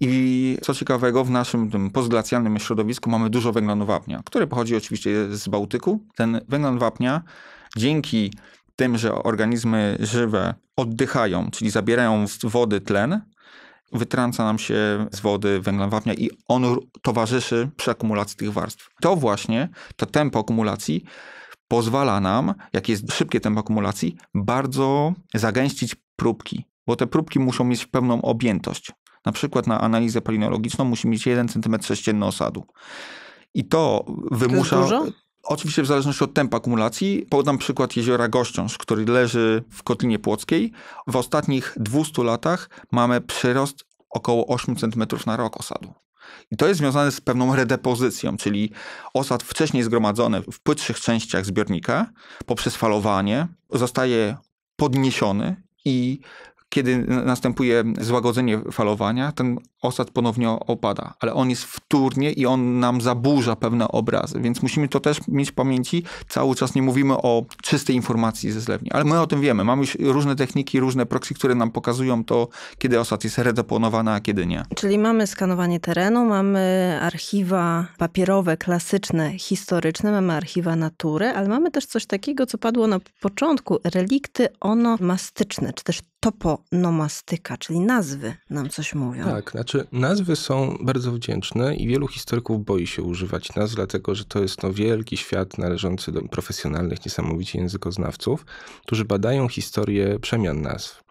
i co ciekawego, w naszym tym postglacjalnym środowisku mamy dużo węglanu wapnia, który pochodzi oczywiście z Bałtyku. Ten węglan wapnia dzięki tym, że organizmy żywe oddychają, czyli zabierają z wody tlen, wytrąca nam się z wody węglan wapnia i on towarzyszy przy akumulacji tych warstw. To właśnie, to tempo akumulacji pozwala nam, jak jest szybkie tempo akumulacji, bardzo zagęścić próbki, bo te próbki muszą mieć pewną objętość na przykład na analizę palinologiczną musi mieć 1 cm sześcienny osadu. I to wymusza... To jest dużo? Oczywiście w zależności od tempa akumulacji. Podam przykład jeziora Gościąż, który leży w Kotlinie Płockiej. W ostatnich 200 latach mamy przyrost około 8 cm na rok osadu. I to jest związane z pewną redepozycją, czyli osad wcześniej zgromadzony w płytszych częściach zbiornika poprzez falowanie zostaje podniesiony i kiedy następuje złagodzenie falowania, ten osad ponownie opada, ale on jest wtórnie i on nam zaburza pewne obrazy, więc musimy to też mieć w pamięci. Cały czas nie mówimy o czystej informacji ze zlewni, ale my o tym wiemy. Mamy już różne techniki, różne proxy, które nam pokazują to, kiedy osad jest redeponowany, a kiedy nie. Czyli mamy skanowanie terenu, mamy archiwa papierowe, klasyczne, historyczne, mamy archiwa natury, ale mamy też coś takiego, co padło na początku, relikty onomastyczne, czy też toponomastyka, czyli nazwy nam coś mówią. Tak, znaczy nazwy są bardzo wdzięczne i wielu historyków boi się używać nazw, dlatego że to jest no, wielki świat należący do profesjonalnych, niesamowicie językoznawców, którzy badają historię przemian nazw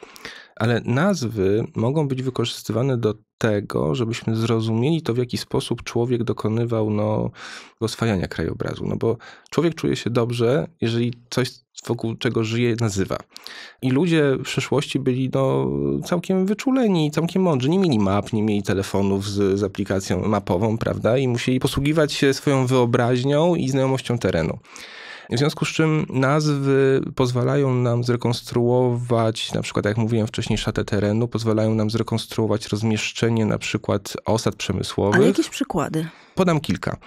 ale nazwy mogą być wykorzystywane do tego, żebyśmy zrozumieli to, w jaki sposób człowiek dokonywał no, oswajania krajobrazu. No bo człowiek czuje się dobrze, jeżeli coś, wokół czego żyje, nazywa. I ludzie w przeszłości byli no, całkiem wyczuleni, całkiem mądrzy. Nie mieli map, nie mieli telefonów z, z aplikacją mapową, prawda? I musieli posługiwać się swoją wyobraźnią i znajomością terenu. W związku z czym nazwy pozwalają nam zrekonstruować, na przykład jak mówiłem wcześniej, szatę terenu, pozwalają nam zrekonstruować rozmieszczenie na przykład osad przemysłowych. Ale jakieś przykłady? Podam kilka.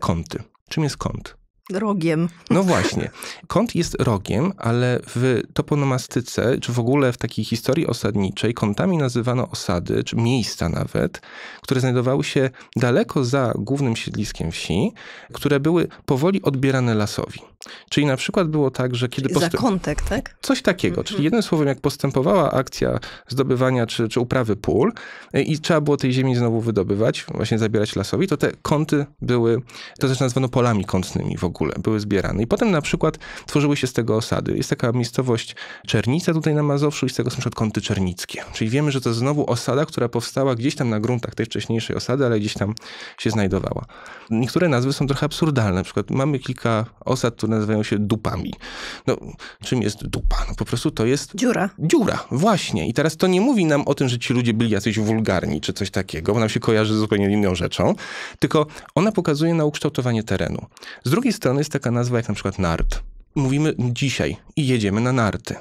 Kąty. Czym jest kąt? Rogiem. No *laughs* właśnie. Kąt jest rogiem, ale w toponomastyce, czy w ogóle w takiej historii osadniczej, kątami nazywano osady, czy miejsca nawet, które znajdowały się daleko za głównym siedliskiem wsi, które były powoli odbierane lasowi. Czyli na przykład było tak, że kiedy... Postęp... Zakątek, tak? Coś takiego. Mm -hmm. Czyli jednym słowem, jak postępowała akcja zdobywania czy, czy uprawy pól y, i trzeba było tej ziemi znowu wydobywać, właśnie zabierać lasowi, to te kąty były, to też nazwano polami kątnymi w ogóle, były zbierane. I potem na przykład tworzyły się z tego osady. Jest taka miejscowość Czernica tutaj na Mazowszu i z tego są przykład kąty czernickie. Czyli wiemy, że to znowu osada, która powstała gdzieś tam na gruntach tej wcześniejszej osady, ale gdzieś tam się znajdowała. Niektóre nazwy są trochę absurdalne. Na przykład mamy kilka osad, które nazywają się dupami. No, czym jest dupa? No, po prostu to jest... Dziura. Dziura, właśnie. I teraz to nie mówi nam o tym, że ci ludzie byli jacyś wulgarni czy coś takiego, bo nam się kojarzy z zupełnie inną rzeczą, tylko ona pokazuje na ukształtowanie terenu. Z drugiej strony jest taka nazwa jak na przykład nart mówimy dzisiaj i jedziemy na narty.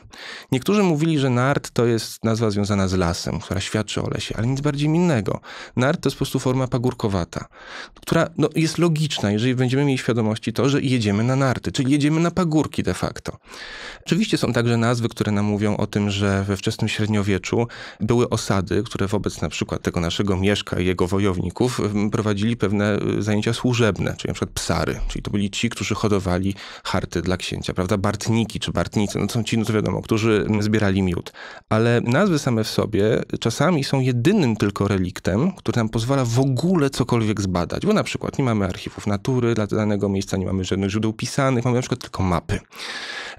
Niektórzy mówili, że nart to jest nazwa związana z lasem, która świadczy o lesie, ale nic bardziej innego. Nart to jest po prostu forma pagórkowata, która no, jest logiczna, jeżeli będziemy mieli świadomości to, że jedziemy na narty, czyli jedziemy na pagórki de facto. Oczywiście są także nazwy, które nam mówią o tym, że we wczesnym średniowieczu były osady, które wobec na przykład tego naszego mieszka i jego wojowników mm, prowadzili pewne y, zajęcia służebne, czyli na przykład psary, czyli to byli ci, którzy hodowali harty dla księży zdjęcia, prawda? Bartniki czy Bartnicy, no to są ci, no to wiadomo, którzy zbierali miód. Ale nazwy same w sobie czasami są jedynym tylko reliktem, który nam pozwala w ogóle cokolwiek zbadać, bo na przykład nie mamy archiwów natury dla danego miejsca, nie mamy żadnych źródeł pisanych, mamy na przykład tylko mapy.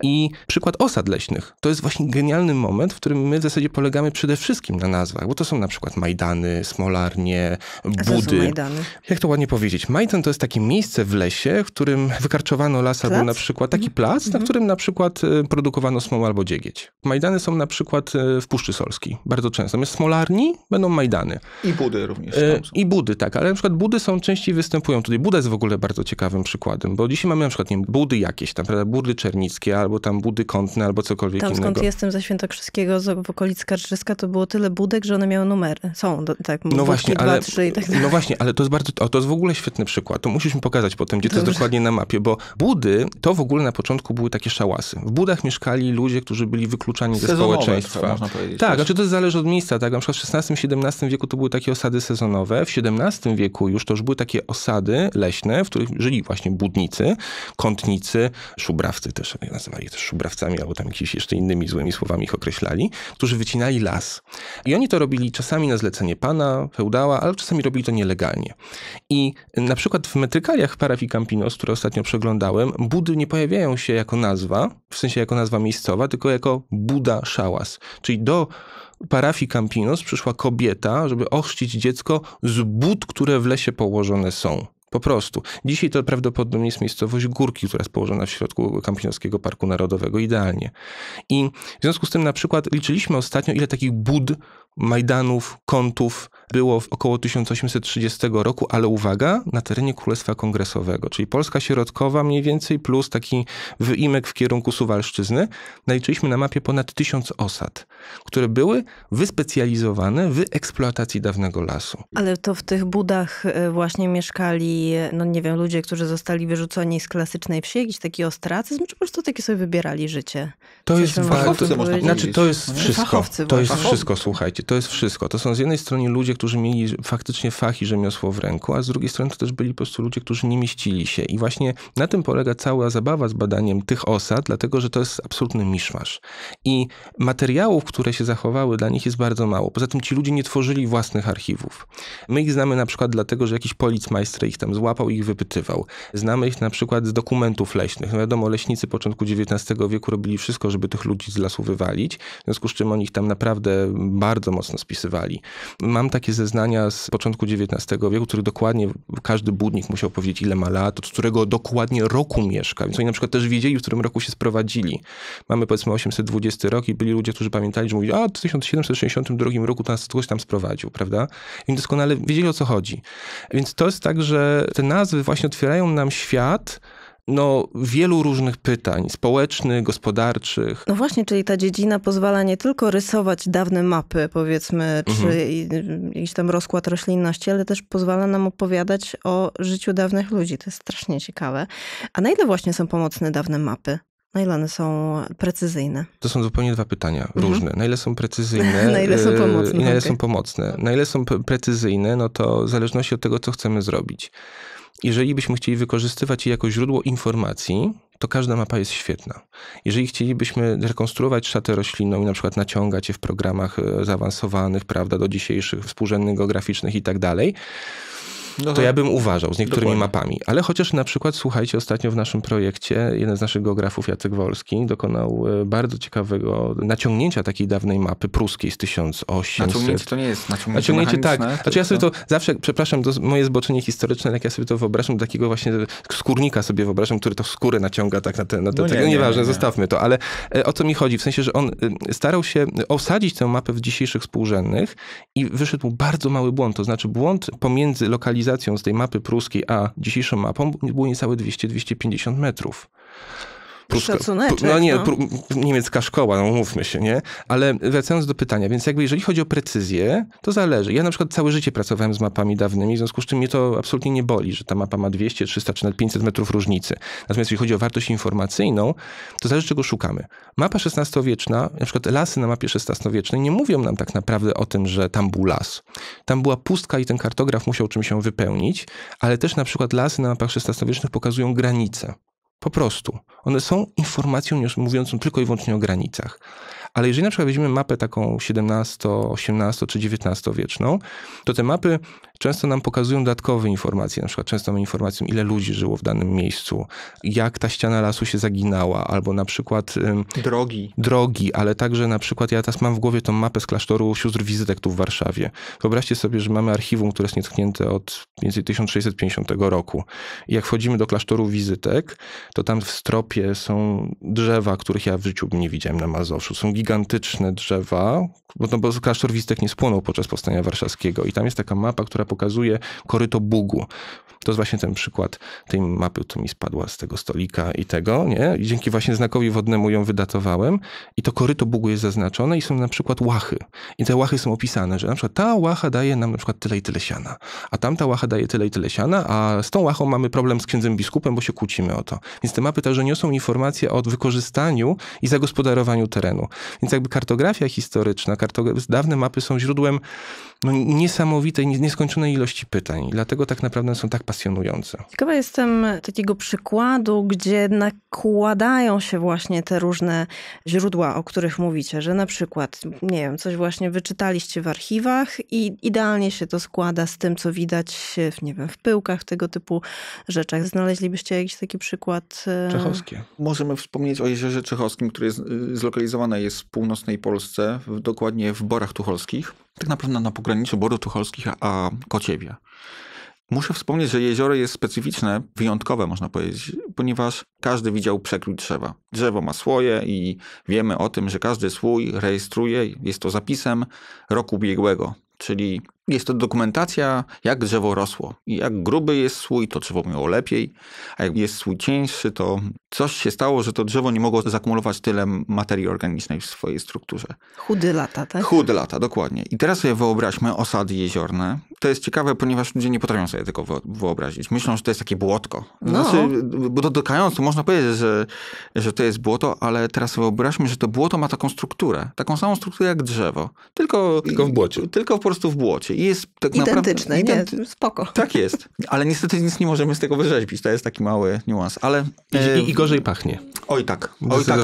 I przykład osad leśnych to jest właśnie genialny moment, w którym my w zasadzie polegamy przede wszystkim na nazwach, bo to są na przykład majdany, smolarnie, budy. Majdany? Jak to ładnie powiedzieć? Majdan to jest takie miejsce w lesie, w którym wykarczowano lasa plac? na przykład taki plac, mhm. na którym na przykład y, produkowano smolę albo dziegieć. Majdany są na przykład y, w Puszczy Solskiej, bardzo często. Natomiast smolarni będą majdany. I budy również. Y, I budy, tak, ale na przykład budy są częściej występują tutaj. Buda jest w ogóle bardzo ciekawym przykładem, bo dzisiaj mamy na przykład nie wiem, budy jakieś, tam prawda, budy czernickie, albo tam budy kątne, albo cokolwiek tam, innego. Tam skąd jestem ze Świętokrzyskiego, z okolic Karczyska, to było tyle budek, że one miały numery. Są, do, tak, no właśnie, dwa, ale, trzy i tak no dalej. No właśnie, ale to jest bardzo, o, to jest w ogóle świetny przykład. To musisz mi pokazać potem, gdzie Dobrze. to jest dokładnie na mapie, bo budy to w ogóle na początku początku były takie szałasy. W budach mieszkali ludzie, którzy byli wykluczani sezonowe, ze społeczeństwa. Można powiedzieć, tak, znaczy to zależy od miejsca. Tak? Na przykład w XVI-XVII wieku to były takie osady sezonowe. W XVII wieku już to już były takie osady leśne, w których żyli właśnie budnicy, kątnicy, szubrawcy też, nazywali je też szubrawcami albo tam jakimiś jeszcze innymi złymi słowami ich określali, którzy wycinali las. I oni to robili czasami na zlecenie pana, feudała, ale czasami robili to nielegalnie. I na przykład w metrykaliach Paraf Campinos, które ostatnio przeglądałem, budy nie pojawiają się się jako nazwa, w sensie jako nazwa miejscowa, tylko jako Buda Szałas. Czyli do parafii Campinos przyszła kobieta, żeby ochrzcić dziecko z bud, które w lesie położone są. Po prostu. Dzisiaj to prawdopodobnie jest miejscowość Górki, która jest położona w środku Kampinoskiego Parku Narodowego, idealnie. I w związku z tym na przykład liczyliśmy ostatnio, ile takich bud, majdanów, kątów było w około 1830 roku, ale uwaga, na terenie Królestwa Kongresowego, czyli Polska Środkowa mniej więcej plus taki wyimek w kierunku Suwalszczyzny, naliczyliśmy na mapie ponad 1000 osad, które były wyspecjalizowane w eksploatacji dawnego lasu. Ale to w tych budach e, właśnie mieszkali no nie wiem, ludzie, którzy zostali wyrzuconi z klasycznej wsi, jakiś taki ostracyzm, czy po prostu takie sobie wybierali życie? To Coś jest bardzo, znaczy to jest no, wszystko. Fachowcy to jest fachowcy. wszystko, słuchajcie, to jest wszystko. To są z jednej strony ludzie, którzy mieli faktycznie fach i rzemiosło w ręku, a z drugiej strony to też byli po prostu ludzie, którzy nie mieścili się i właśnie na tym polega cała zabawa z badaniem tych osad, dlatego, że to jest absolutny miszmasz. I materiałów, które się zachowały dla nich jest bardzo mało. Poza tym ci ludzie nie tworzyli własnych archiwów. My ich znamy na przykład dlatego, że jakiś policmajster ich tam złapał i ich wypytywał. Znamy ich na przykład z dokumentów leśnych. No wiadomo, leśnicy początku XIX wieku robili wszystko, żeby tych ludzi z lasu wywalić, w związku z czym oni ich tam naprawdę bardzo mocno spisywali. Mam takie zeznania z początku XIX wieku, który dokładnie każdy budnik musiał powiedzieć, ile ma lat, od którego dokładnie roku mieszka. Więc oni na przykład też wiedzieli, w którym roku się sprowadzili. Mamy powiedzmy 820 rok i byli ludzie, którzy pamiętali, że mówili, a w 1762 roku nas ktoś tam sprowadził, prawda? I doskonale wiedzieli, o co chodzi. Więc to jest tak, że te nazwy właśnie otwierają nam świat no, wielu różnych pytań społecznych, gospodarczych. No właśnie, czyli ta dziedzina pozwala nie tylko rysować dawne mapy, powiedzmy, czy mhm. jakiś tam rozkład roślinności, ale też pozwala nam opowiadać o życiu dawnych ludzi. To jest strasznie ciekawe. A na ile właśnie są pomocne dawne mapy? Na no ile one są precyzyjne? To są zupełnie dwa pytania mhm. różne. Na ile są precyzyjne *laughs* na ile są e, pomocne, i na ile okay. są pomocne. Na ile są precyzyjne, no to w zależności od tego, co chcemy zrobić. Jeżeli byśmy chcieli wykorzystywać je jako źródło informacji, to każda mapa jest świetna. Jeżeli chcielibyśmy rekonstruować szatę roślinną i na przykład naciągać je w programach e, zaawansowanych, prawda, do dzisiejszych, współrzędnych, geograficznych i tak dalej, no to ja tak. bym uważał z niektórymi Dokładnie. mapami. Ale chociaż na przykład, słuchajcie, ostatnio w naszym projekcie jeden z naszych geografów, Jacek Wolski, dokonał e, bardzo ciekawego naciągnięcia takiej dawnej mapy pruskiej z 1800. Naciągnięcie to nie jest naciągnięcie Naciągnięcie, tak. To znaczy ja sobie to zawsze, przepraszam, to moje zboczenie historyczne, jak ja sobie to wyobrażam, takiego właśnie skórnika sobie wyobrażam, który to skórę naciąga tak na te... Na te no nie, tego, no nie, nieważne, nie, nie. zostawmy to. Ale e, o co mi chodzi? W sensie, że on y, starał się osadzić tę mapę w dzisiejszych współrzędnych i wyszedł bardzo mały błąd, to znaczy błąd pomiędzy lokalizacją lokalizacją z tej mapy pruskiej A dzisiejszą mapą było niecałe 200-250 metrów. Pruska, no nie, no. Pr, niemiecka szkoła, no mówmy się, nie? Ale wracając do pytania, więc jakby jeżeli chodzi o precyzję, to zależy. Ja na przykład całe życie pracowałem z mapami dawnymi, w związku z czym mnie to absolutnie nie boli, że ta mapa ma 200, 300 czy nawet 500 metrów różnicy. Natomiast jeśli chodzi o wartość informacyjną, to zależy czego szukamy. Mapa XVI-wieczna, na przykład lasy na mapie XVI-wiecznej nie mówią nam tak naprawdę o tym, że tam był las. Tam była pustka i ten kartograf musiał czymś się wypełnić, ale też na przykład lasy na mapach XVI-wiecznych pokazują granice. Po prostu. One są informacją mówiącą tylko i wyłącznie o granicach. Ale jeżeli na przykład weźmiemy mapę taką XVII, XVIII czy XIX wieczną, to te mapy często nam pokazują dodatkowe informacje, na przykład często mamy informację, ile ludzi żyło w danym miejscu, jak ta ściana lasu się zaginała, albo na przykład... Drogi. Drogi, ale także na przykład, ja teraz mam w głowie tą mapę z klasztoru sióstr wizytek tu w Warszawie. Wyobraźcie sobie, że mamy archiwum, które jest nietknięte od mniej więcej 1650 roku. I jak wchodzimy do klasztoru wizytek, to tam w stropie są drzewa, których ja w życiu nie widziałem na Mazowszu. Są gigantyczne gigantyczne drzewa, bo, no bo nie spłonął podczas powstania warszawskiego i tam jest taka mapa, która pokazuje koryto Bugu. To jest właśnie ten przykład tej mapy, która mi spadła z tego stolika i tego, nie? I dzięki właśnie znakowi wodnemu ją wydatowałem i to koryto Bugu jest zaznaczone i są na przykład łachy. I te łachy są opisane, że na przykład ta łacha daje nam na przykład tyle i tyle siana, a tamta łacha daje tyle i tyle siana, a z tą łachą mamy problem z księdzem biskupem, bo się kłócimy o to. Więc te mapy także niosą informacje o wykorzystaniu i zagospodarowaniu terenu. Więc jakby kartografia historyczna, kartogra dawne mapy są źródłem no, niesamowitej, nieskończonej ilości pytań. Dlatego tak naprawdę są tak pasjonujące. Ciekawa jestem takiego przykładu, gdzie nakładają się właśnie te różne źródła, o których mówicie, że na przykład, nie wiem, coś właśnie wyczytaliście w archiwach i idealnie się to składa z tym, co widać, nie wiem, w pyłkach, tego typu rzeczach. Znaleźlibyście jakiś taki przykład? E, Czechowskie. Możemy wspomnieć o jeziorze Czechowskim, które jest y, zlokalizowane jest w północnej Polsce, dokładnie w Borach Tucholskich tak naprawdę na pograniczu Borów Tucholskich a Kociewia. Muszę wspomnieć, że jezioro jest specyficzne, wyjątkowe można powiedzieć, ponieważ każdy widział przekrój drzewa. Drzewo ma swoje i wiemy o tym, że każdy swój rejestruje, jest to zapisem roku ubiegłego, czyli jest to dokumentacja, jak drzewo rosło. I jak gruby jest słój, to drzewo miało lepiej, a jak jest słój cieńszy, to coś się stało, że to drzewo nie mogło zakumulować tyle materii organicznej w swojej strukturze. Chudy lata, tak? Chudy lata, dokładnie. I teraz sobie wyobraźmy osady jeziorne. To jest ciekawe, ponieważ ludzie nie potrafią sobie tego wyobrazić. Myślą, że to jest takie błotko. No. Znaczy, no. bo dotykając, to można powiedzieć, że, że to jest błoto, ale teraz wyobraźmy, że to błoto ma taką strukturę. Taką samą strukturę jak drzewo. Tylko, tylko w błocie. Tylko po prostu w błocie i jest tak Identyczne, naprawdę... Identy... Nie, spoko. Tak jest, ale niestety nic nie możemy z tego wyrzeźbić, to jest taki mały niuans, ale... I, e, i, gorzej pachnie. Oj tak, oj tak,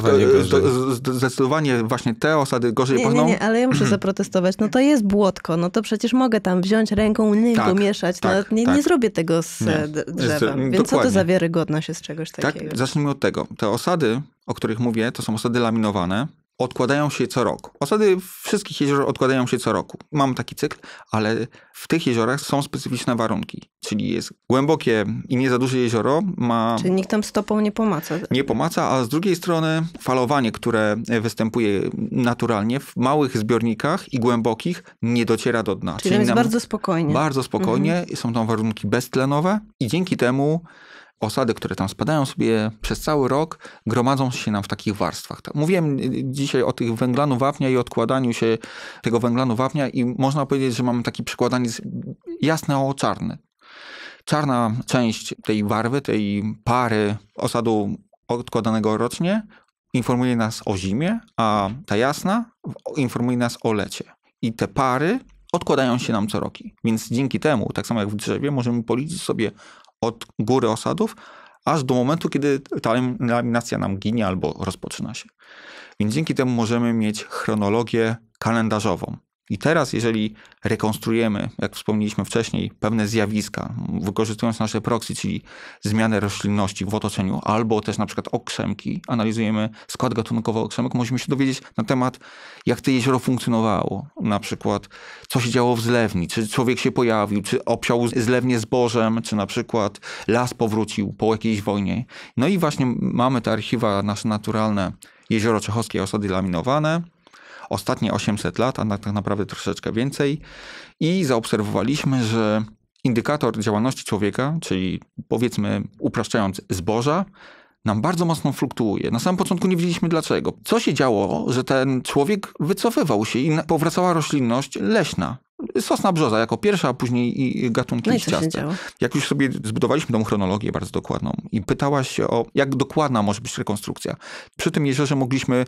zdecydowanie e, właśnie te osady gorzej nie, pachną. Nie, nie, ale ja muszę *clears throat* zaprotestować, no to jest błotko, no to przecież mogę tam wziąć ręką, tak, no, tak, nie tak, mieszać, tak, no, nie, tak. nie zrobię tego z nie. drzewem, więc Dokładnie. co to za wiarygodność jest czegoś tak, takiego? Tak, zacznijmy od tego. Te osady, o których mówię, to są osady laminowane, odkładają się co rok Osady wszystkich jezior odkładają się co roku. Mam taki cykl, ale w tych jeziorach są specyficzne warunki. Czyli jest głębokie i nie za duże jezioro ma... Czyli nikt tam stopą nie pomaca. Tak? Nie pomaca, a z drugiej strony falowanie, które występuje naturalnie w małych zbiornikach i głębokich nie dociera do dna. Czyli, Czyli jest nam... bardzo spokojnie. Bardzo spokojnie. Mhm. Są tam warunki beztlenowe i dzięki temu osady, które tam spadają sobie przez cały rok, gromadzą się nam w takich warstwach. Tak, mówiłem y, y, dzisiaj o tych węglanu wapnia i odkładaniu się tego węglanu wapnia i można powiedzieć, że mamy taki jasne jasno-czarny. Czarna część tej warwy, tej pary osadu odkładanego rocznie informuje nas o zimie, a ta jasna informuje nas o lecie. I te pary odkładają się nam co roki. Więc dzięki temu, tak samo jak w drzewie, możemy policzyć sobie, od góry osadów, aż do momentu, kiedy ta laminacja nam ginie albo rozpoczyna się. Więc dzięki temu możemy mieć chronologię kalendarzową. I teraz, jeżeli rekonstruujemy, jak wspomnieliśmy wcześniej, pewne zjawiska, wykorzystując nasze proxy, czyli zmianę roślinności w otoczeniu, albo też na przykład okrzemki, analizujemy skład gatunkowy okrzemek, możemy się dowiedzieć na temat, jak to jezioro funkcjonowało. Na przykład, co się działo w zlewni, czy człowiek się pojawił, czy obsiał zlewnię zbożem, czy na przykład las powrócił po jakiejś wojnie. No i właśnie mamy te archiwa nasze naturalne, jezioro czechowskie, osady laminowane, ostatnie 800 lat, a tak naprawdę troszeczkę więcej. I zaobserwowaliśmy, że indykator działalności człowieka, czyli powiedzmy upraszczając zboża, nam bardzo mocno fluktuuje. Na samym początku nie wiedzieliśmy dlaczego. Co się działo, że ten człowiek wycofywał się i powracała roślinność leśna. Sosna brzoza jako pierwsza, a później i gatunki no i liściaste. Jak już sobie zbudowaliśmy tą chronologię bardzo dokładną i pytałaś się o jak dokładna może być rekonstrukcja. Przy tym jeziorze mogliśmy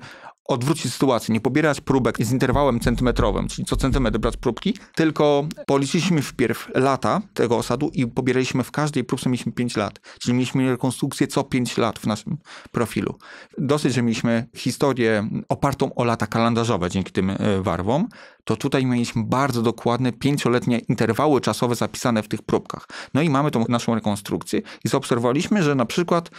odwrócić sytuację, nie pobierać próbek z interwałem centymetrowym, czyli co centymetr brać próbki, tylko policzyliśmy wpierw lata tego osadu i pobieraliśmy w każdej próbce mieliśmy 5 lat, czyli mieliśmy rekonstrukcję co 5 lat w naszym profilu. Dosyć, że mieliśmy historię opartą o lata kalendarzowe dzięki tym e, warwom, to tutaj mieliśmy bardzo dokładne pięcioletnie interwały czasowe zapisane w tych próbkach. No i mamy tą naszą rekonstrukcję i zaobserwowaliśmy, że na przykład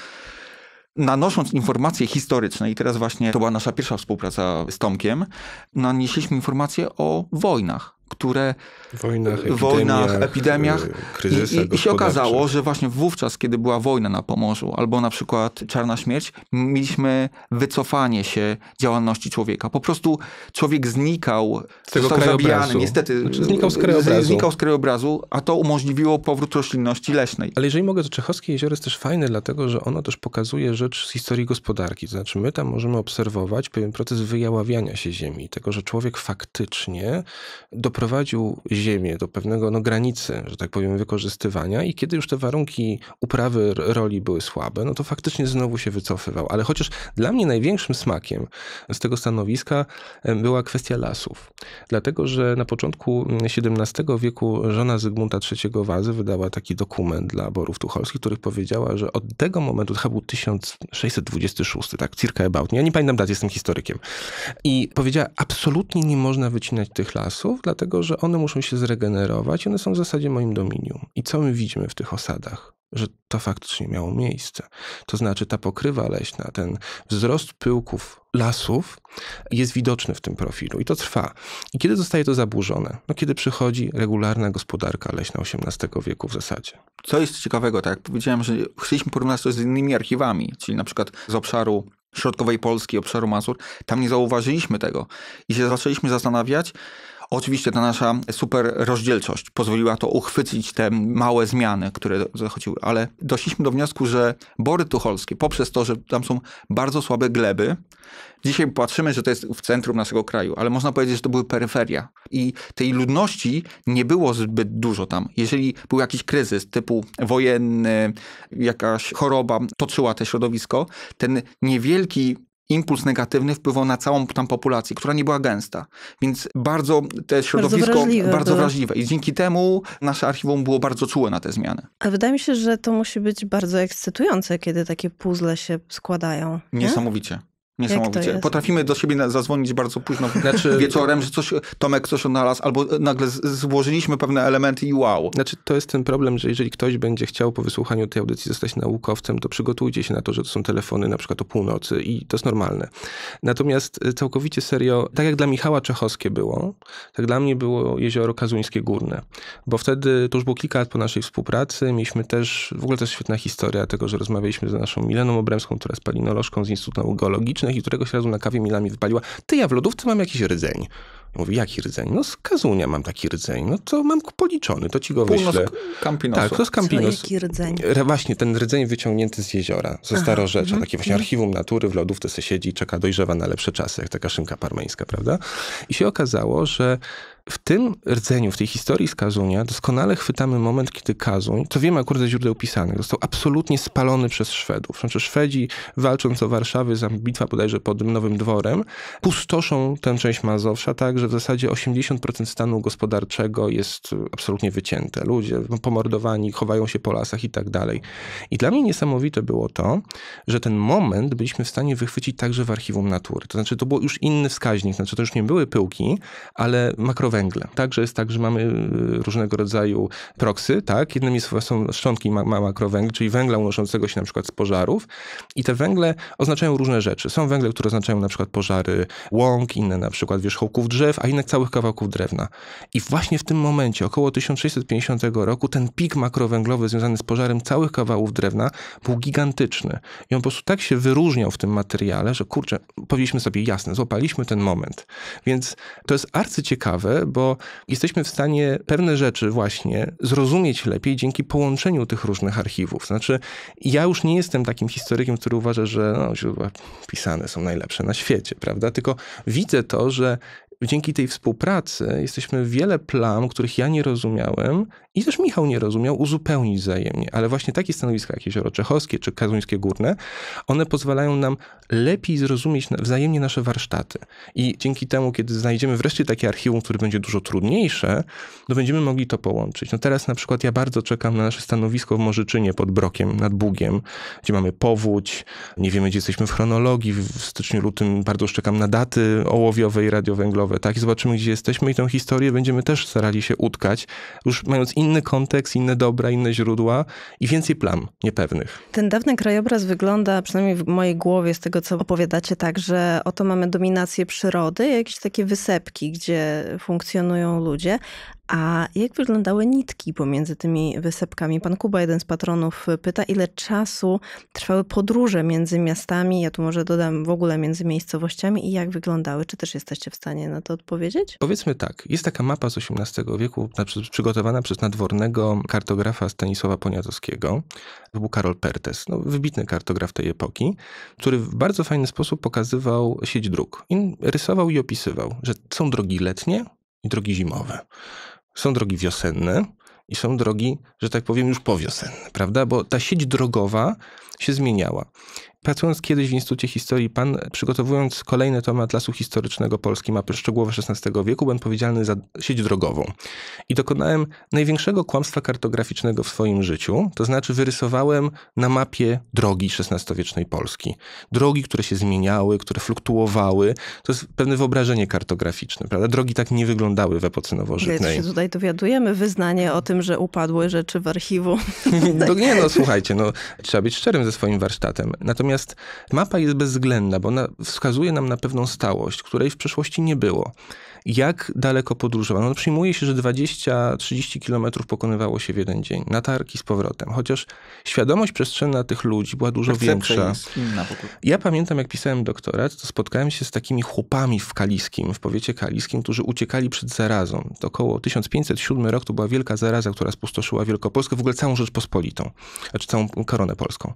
nanosząc informacje historyczne, i teraz właśnie to była nasza pierwsza współpraca z Tomkiem, nanieśliśmy informacje o wojnach które wojnach, epidemiach, wojnach, epidemiach. Y, I, I, się okazało, że właśnie wówczas, kiedy była wojna na Pomorzu, albo na przykład czarna śmierć, mieliśmy wycofanie się działalności człowieka. Po prostu człowiek znikał, z tego został zabijany, znaczy, niestety. Znaczy, znikał, z krajobrazu. znikał z krajobrazu, a to umożliwiło powrót roślinności leśnej. Ale jeżeli mogę, to Czechowskie Jezioro jest też fajne, dlatego że ono też pokazuje rzecz z historii gospodarki. To znaczy my tam możemy obserwować pewien proces wyjaławiania się ziemi, tego, że człowiek faktycznie do doprowadził ziemię do pewnego no, granicy, że tak powiem, wykorzystywania i kiedy już te warunki uprawy roli były słabe, no to faktycznie znowu się wycofywał. Ale chociaż dla mnie największym smakiem z tego stanowiska była kwestia lasów. Dlatego, że na początku XVII mm, wieku żona Zygmunta III Wazy wydała taki dokument dla borów tucholskich, których powiedziała, że od tego momentu, to chyba był 1626, tak, circa about, ja nie pamiętam dat, jestem historykiem, i powiedziała, absolutnie nie można wycinać tych lasów, dlatego że one muszą się zregenerować, one są w zasadzie moim dominium. I co my widzimy w tych osadach? Że to faktycznie miało miejsce. To znaczy ta pokrywa leśna, ten wzrost pyłków lasów jest widoczny w tym profilu i to trwa. I kiedy zostaje to zaburzone? No kiedy przychodzi regularna gospodarka leśna XVIII wieku w zasadzie. Co jest ciekawego, tak jak powiedziałem, że chcieliśmy porównać to z innymi archiwami, czyli na przykład z obszaru środkowej Polski, obszaru Mazur, tam nie zauważyliśmy tego. I się zaczęliśmy zastanawiać, Oczywiście ta nasza super rozdzielczość pozwoliła to uchwycić te małe zmiany, które zachodziły, ale doszliśmy do wniosku, że bory tucholskie, poprzez to, że tam są bardzo słabe gleby, dzisiaj patrzymy, że to jest w centrum naszego kraju, ale można powiedzieć, że to były peryferia. I tej ludności nie było zbyt dużo tam. Jeżeli był jakiś kryzys typu wojenny, jakaś choroba toczyła te środowisko, ten niewielki impuls negatywny wpływał na całą tam populację, która nie była gęsta. Więc bardzo te środowisko bardzo wrażliwe, bardzo wrażliwe. i dzięki temu nasze archiwum było bardzo czułe na te zmiany. Ale wydaje mi się, że to musi być bardzo ekscytujące, kiedy takie puzzle się składają. Niesamowicie. Niesamowicie. Potrafimy do siebie zadzwonić bardzo późno *laughs* znaczy, wieczorem, że coś, Tomek coś odnalazł, albo e, nagle złożyliśmy pewne elementy i wow. Znaczy, to jest ten problem, że jeżeli ktoś będzie chciał po wysłuchaniu tej audycji zostać naukowcem, to przygotujcie się na to, że to są telefony na przykład o północy i to jest normalne. Natomiast e, całkowicie serio, tak jak dla Michała Czechowskie było, tak dla mnie było Jezioro Kazuńskie Górne, bo wtedy, to już było kilka lat po naszej współpracy, mieliśmy też, w ogóle to jest świetna historia tego, że rozmawialiśmy z naszą Mileną Obremską, która jest palinolożką z Instytutu Nauk Geologicznych, dziewczynach i któregoś razu na kawie milami wypaliła, ty ja w lodówce mam jakiś rdzeń. Mówi, jaki rdzeń? No z kazunia mam taki rdzeń. No to mam policzony, to ci go Północ wyślę. Campinosu. Tak, to z Campinos. jaki rdzeń? Właśnie ten rdzeń wyciągnięty z jeziora, ze Aha. starorzecza. Mm, takie właśnie mhm. archiwum natury w lodówce se siedzi czeka dojrzewa na lepsze czasy, jak taka szynka parmeńska, prawda? I się okazało, że w tym rdzeniu, w tej historii z Kazunia doskonale chwytamy moment, kiedy Kazuń, co wiemy akurat ze źródeł pisanych, został absolutnie spalony przez Szwedów. Znaczy Szwedzi walcząc o Warszawy, za bitwa bodajże pod Nowym Dworem, pustoszą tę część Mazowsza tak, że w zasadzie 80% stanu gospodarczego jest y, absolutnie wycięte. Ludzie no, pomordowani, chowają się po lasach i tak dalej. I dla mnie niesamowite było to, że ten moment byliśmy w stanie wychwycić także w archiwum natury. To znaczy to był już inny wskaźnik, znaczy to już nie były pyłki, ale makrowęże węgle, Także jest tak, że mamy y, różnego rodzaju proksy, tak? Jednymi są szczątki ma makrowęgla, czyli węgla unoszącego się na przykład z pożarów i te węgle oznaczają różne rzeczy. Są węgle, które oznaczają na przykład pożary łąk, inne na przykład wierzchołków drzew, a inne całych kawałków drewna. I właśnie w tym momencie, około 1650 roku, ten pik makrowęglowy związany z pożarem całych kawałów drewna był gigantyczny. I on po prostu tak się wyróżniał w tym materiale, że kurczę, powiedzieliśmy sobie jasne, złapaliśmy ten moment. Więc to jest arcyciekawe, bo jesteśmy w stanie pewne rzeczy właśnie zrozumieć lepiej dzięki połączeniu tych różnych archiwów. Znaczy, ja już nie jestem takim historykiem, który uważa, że no, źródła pisane są najlepsze na świecie, prawda? Tylko widzę to, że dzięki tej współpracy jesteśmy wiele plam, których ja nie rozumiałem, i też Michał nie rozumiał, uzupełnić wzajemnie. Ale właśnie takie stanowiska jak Jezioro-Czechowskie czy Kazuńskie Górne, one pozwalają nam lepiej zrozumieć wzajemnie nasze warsztaty. I dzięki temu, kiedy znajdziemy wreszcie takie archiwum, które będzie dużo trudniejsze, to no będziemy mogli to połączyć. No teraz na przykład ja bardzo czekam na nasze stanowisko w Morzyczynie pod Brokiem, nad Bugiem, gdzie mamy powódź, nie wiemy, gdzie jesteśmy w chronologii, w styczniu, lutym bardzo czekam na daty ołowiowe i radiowęglowe, tak? I zobaczymy, gdzie jesteśmy i tę historię będziemy też starali się utkać, już mając inne inny kontekst, inne dobra, inne źródła i więcej plam niepewnych. Ten dawny krajobraz wygląda, przynajmniej w mojej głowie, z tego co opowiadacie, tak, że oto mamy dominację przyrody, jakieś takie wysepki, gdzie funkcjonują ludzie, a jak wyglądały nitki pomiędzy tymi wysepkami? Pan Kuba, jeden z patronów, pyta, ile czasu trwały podróże między miastami, ja tu może dodam w ogóle między miejscowościami i jak wyglądały? Czy też jesteście w stanie na to odpowiedzieć? Powiedzmy tak, jest taka mapa z XVIII wieku przygotowana przez nadwornego kartografa Stanisława Poniatowskiego. To był Karol Pertes, no, wybitny kartograf tej epoki, który w bardzo fajny sposób pokazywał sieć dróg. I rysował i opisywał, że są drogi letnie, i drogi zimowe. Są drogi wiosenne i są drogi, że tak powiem, już powiosenne, prawda? Bo ta sieć drogowa się zmieniała. Pracując kiedyś w Instytucie Historii PAN, przygotowując kolejny temat lasu historycznego Polski, mapy szczegółowe XVI wieku, byłem odpowiedzialny za sieć drogową. I dokonałem największego kłamstwa kartograficznego w swoim życiu, to znaczy wyrysowałem na mapie drogi XVI-wiecznej Polski. Drogi, które się zmieniały, które fluktuowały. To jest pewne wyobrażenie kartograficzne, prawda? Drogi tak nie wyglądały w epoce nowożytnej. się tutaj dowiadujemy wyznanie o tym, że upadły rzeczy w archiwum. *laughs* no nie no, słuchajcie, no, trzeba być szczerym ze swoim warsztatem. Natomiast mapa jest bezwzględna, bo ona wskazuje nam na pewną stałość, której w przeszłości nie było jak daleko podróżowano. przyjmuje się, że 20-30 kilometrów pokonywało się w jeden dzień, na targi z powrotem. Chociaż świadomość przestrzenna tych ludzi była dużo większa. Ja pamiętam, jak pisałem doktorat, to spotkałem się z takimi chłopami w Kaliskim, w powiecie kaliskim, którzy uciekali przed zarazą. To około 1507 rok to była wielka zaraza, która spustoszyła Wielkopolskę, w ogóle całą Rzeczpospolitą, znaczy całą koronę polską.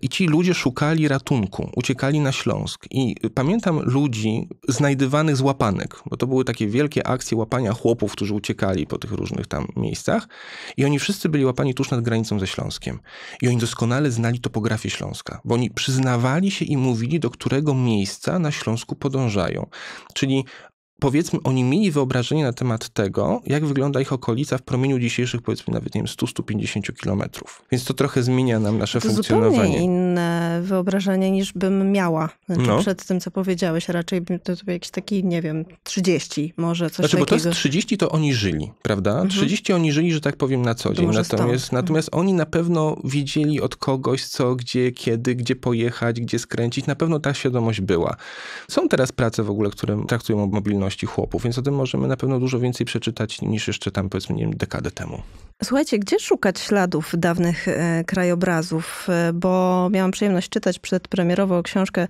I ci ludzie szukali ratunku, uciekali na Śląsk. I pamiętam ludzi znajdywanych z łapanek, bo to były takie takie wielkie akcje łapania chłopów, którzy uciekali po tych różnych tam miejscach. I oni wszyscy byli łapani tuż nad granicą ze Śląskiem. I oni doskonale znali topografię Śląska, bo oni przyznawali się i mówili, do którego miejsca na Śląsku podążają. Czyli powiedzmy, oni mieli wyobrażenie na temat tego, jak wygląda ich okolica w promieniu dzisiejszych, powiedzmy, nawet, nie wiem, 100-150 kilometrów. Więc to trochę zmienia nam nasze to funkcjonowanie. zupełnie inne wyobrażenie niż bym miała. Znaczy, no. przed tym, co powiedziałeś, raczej bym to jakiś taki, nie wiem, 30 może, coś znaczy, takiego. Bo to jest 30, to oni żyli, prawda? Mhm. 30 oni żyli, że tak powiem, na co dzień. Natomiast, mhm. natomiast oni na pewno wiedzieli od kogoś, co, gdzie, kiedy, gdzie pojechać, gdzie skręcić. Na pewno ta świadomość była. Są teraz prace w ogóle, które traktują o mobilności mentalności chłopów, więc o tym możemy na pewno dużo więcej przeczytać niż jeszcze tam powiedzmy nie wiem, dekadę temu. Słuchajcie, gdzie szukać śladów dawnych e, krajobrazów? E, bo miałam przyjemność czytać przedpremierową książkę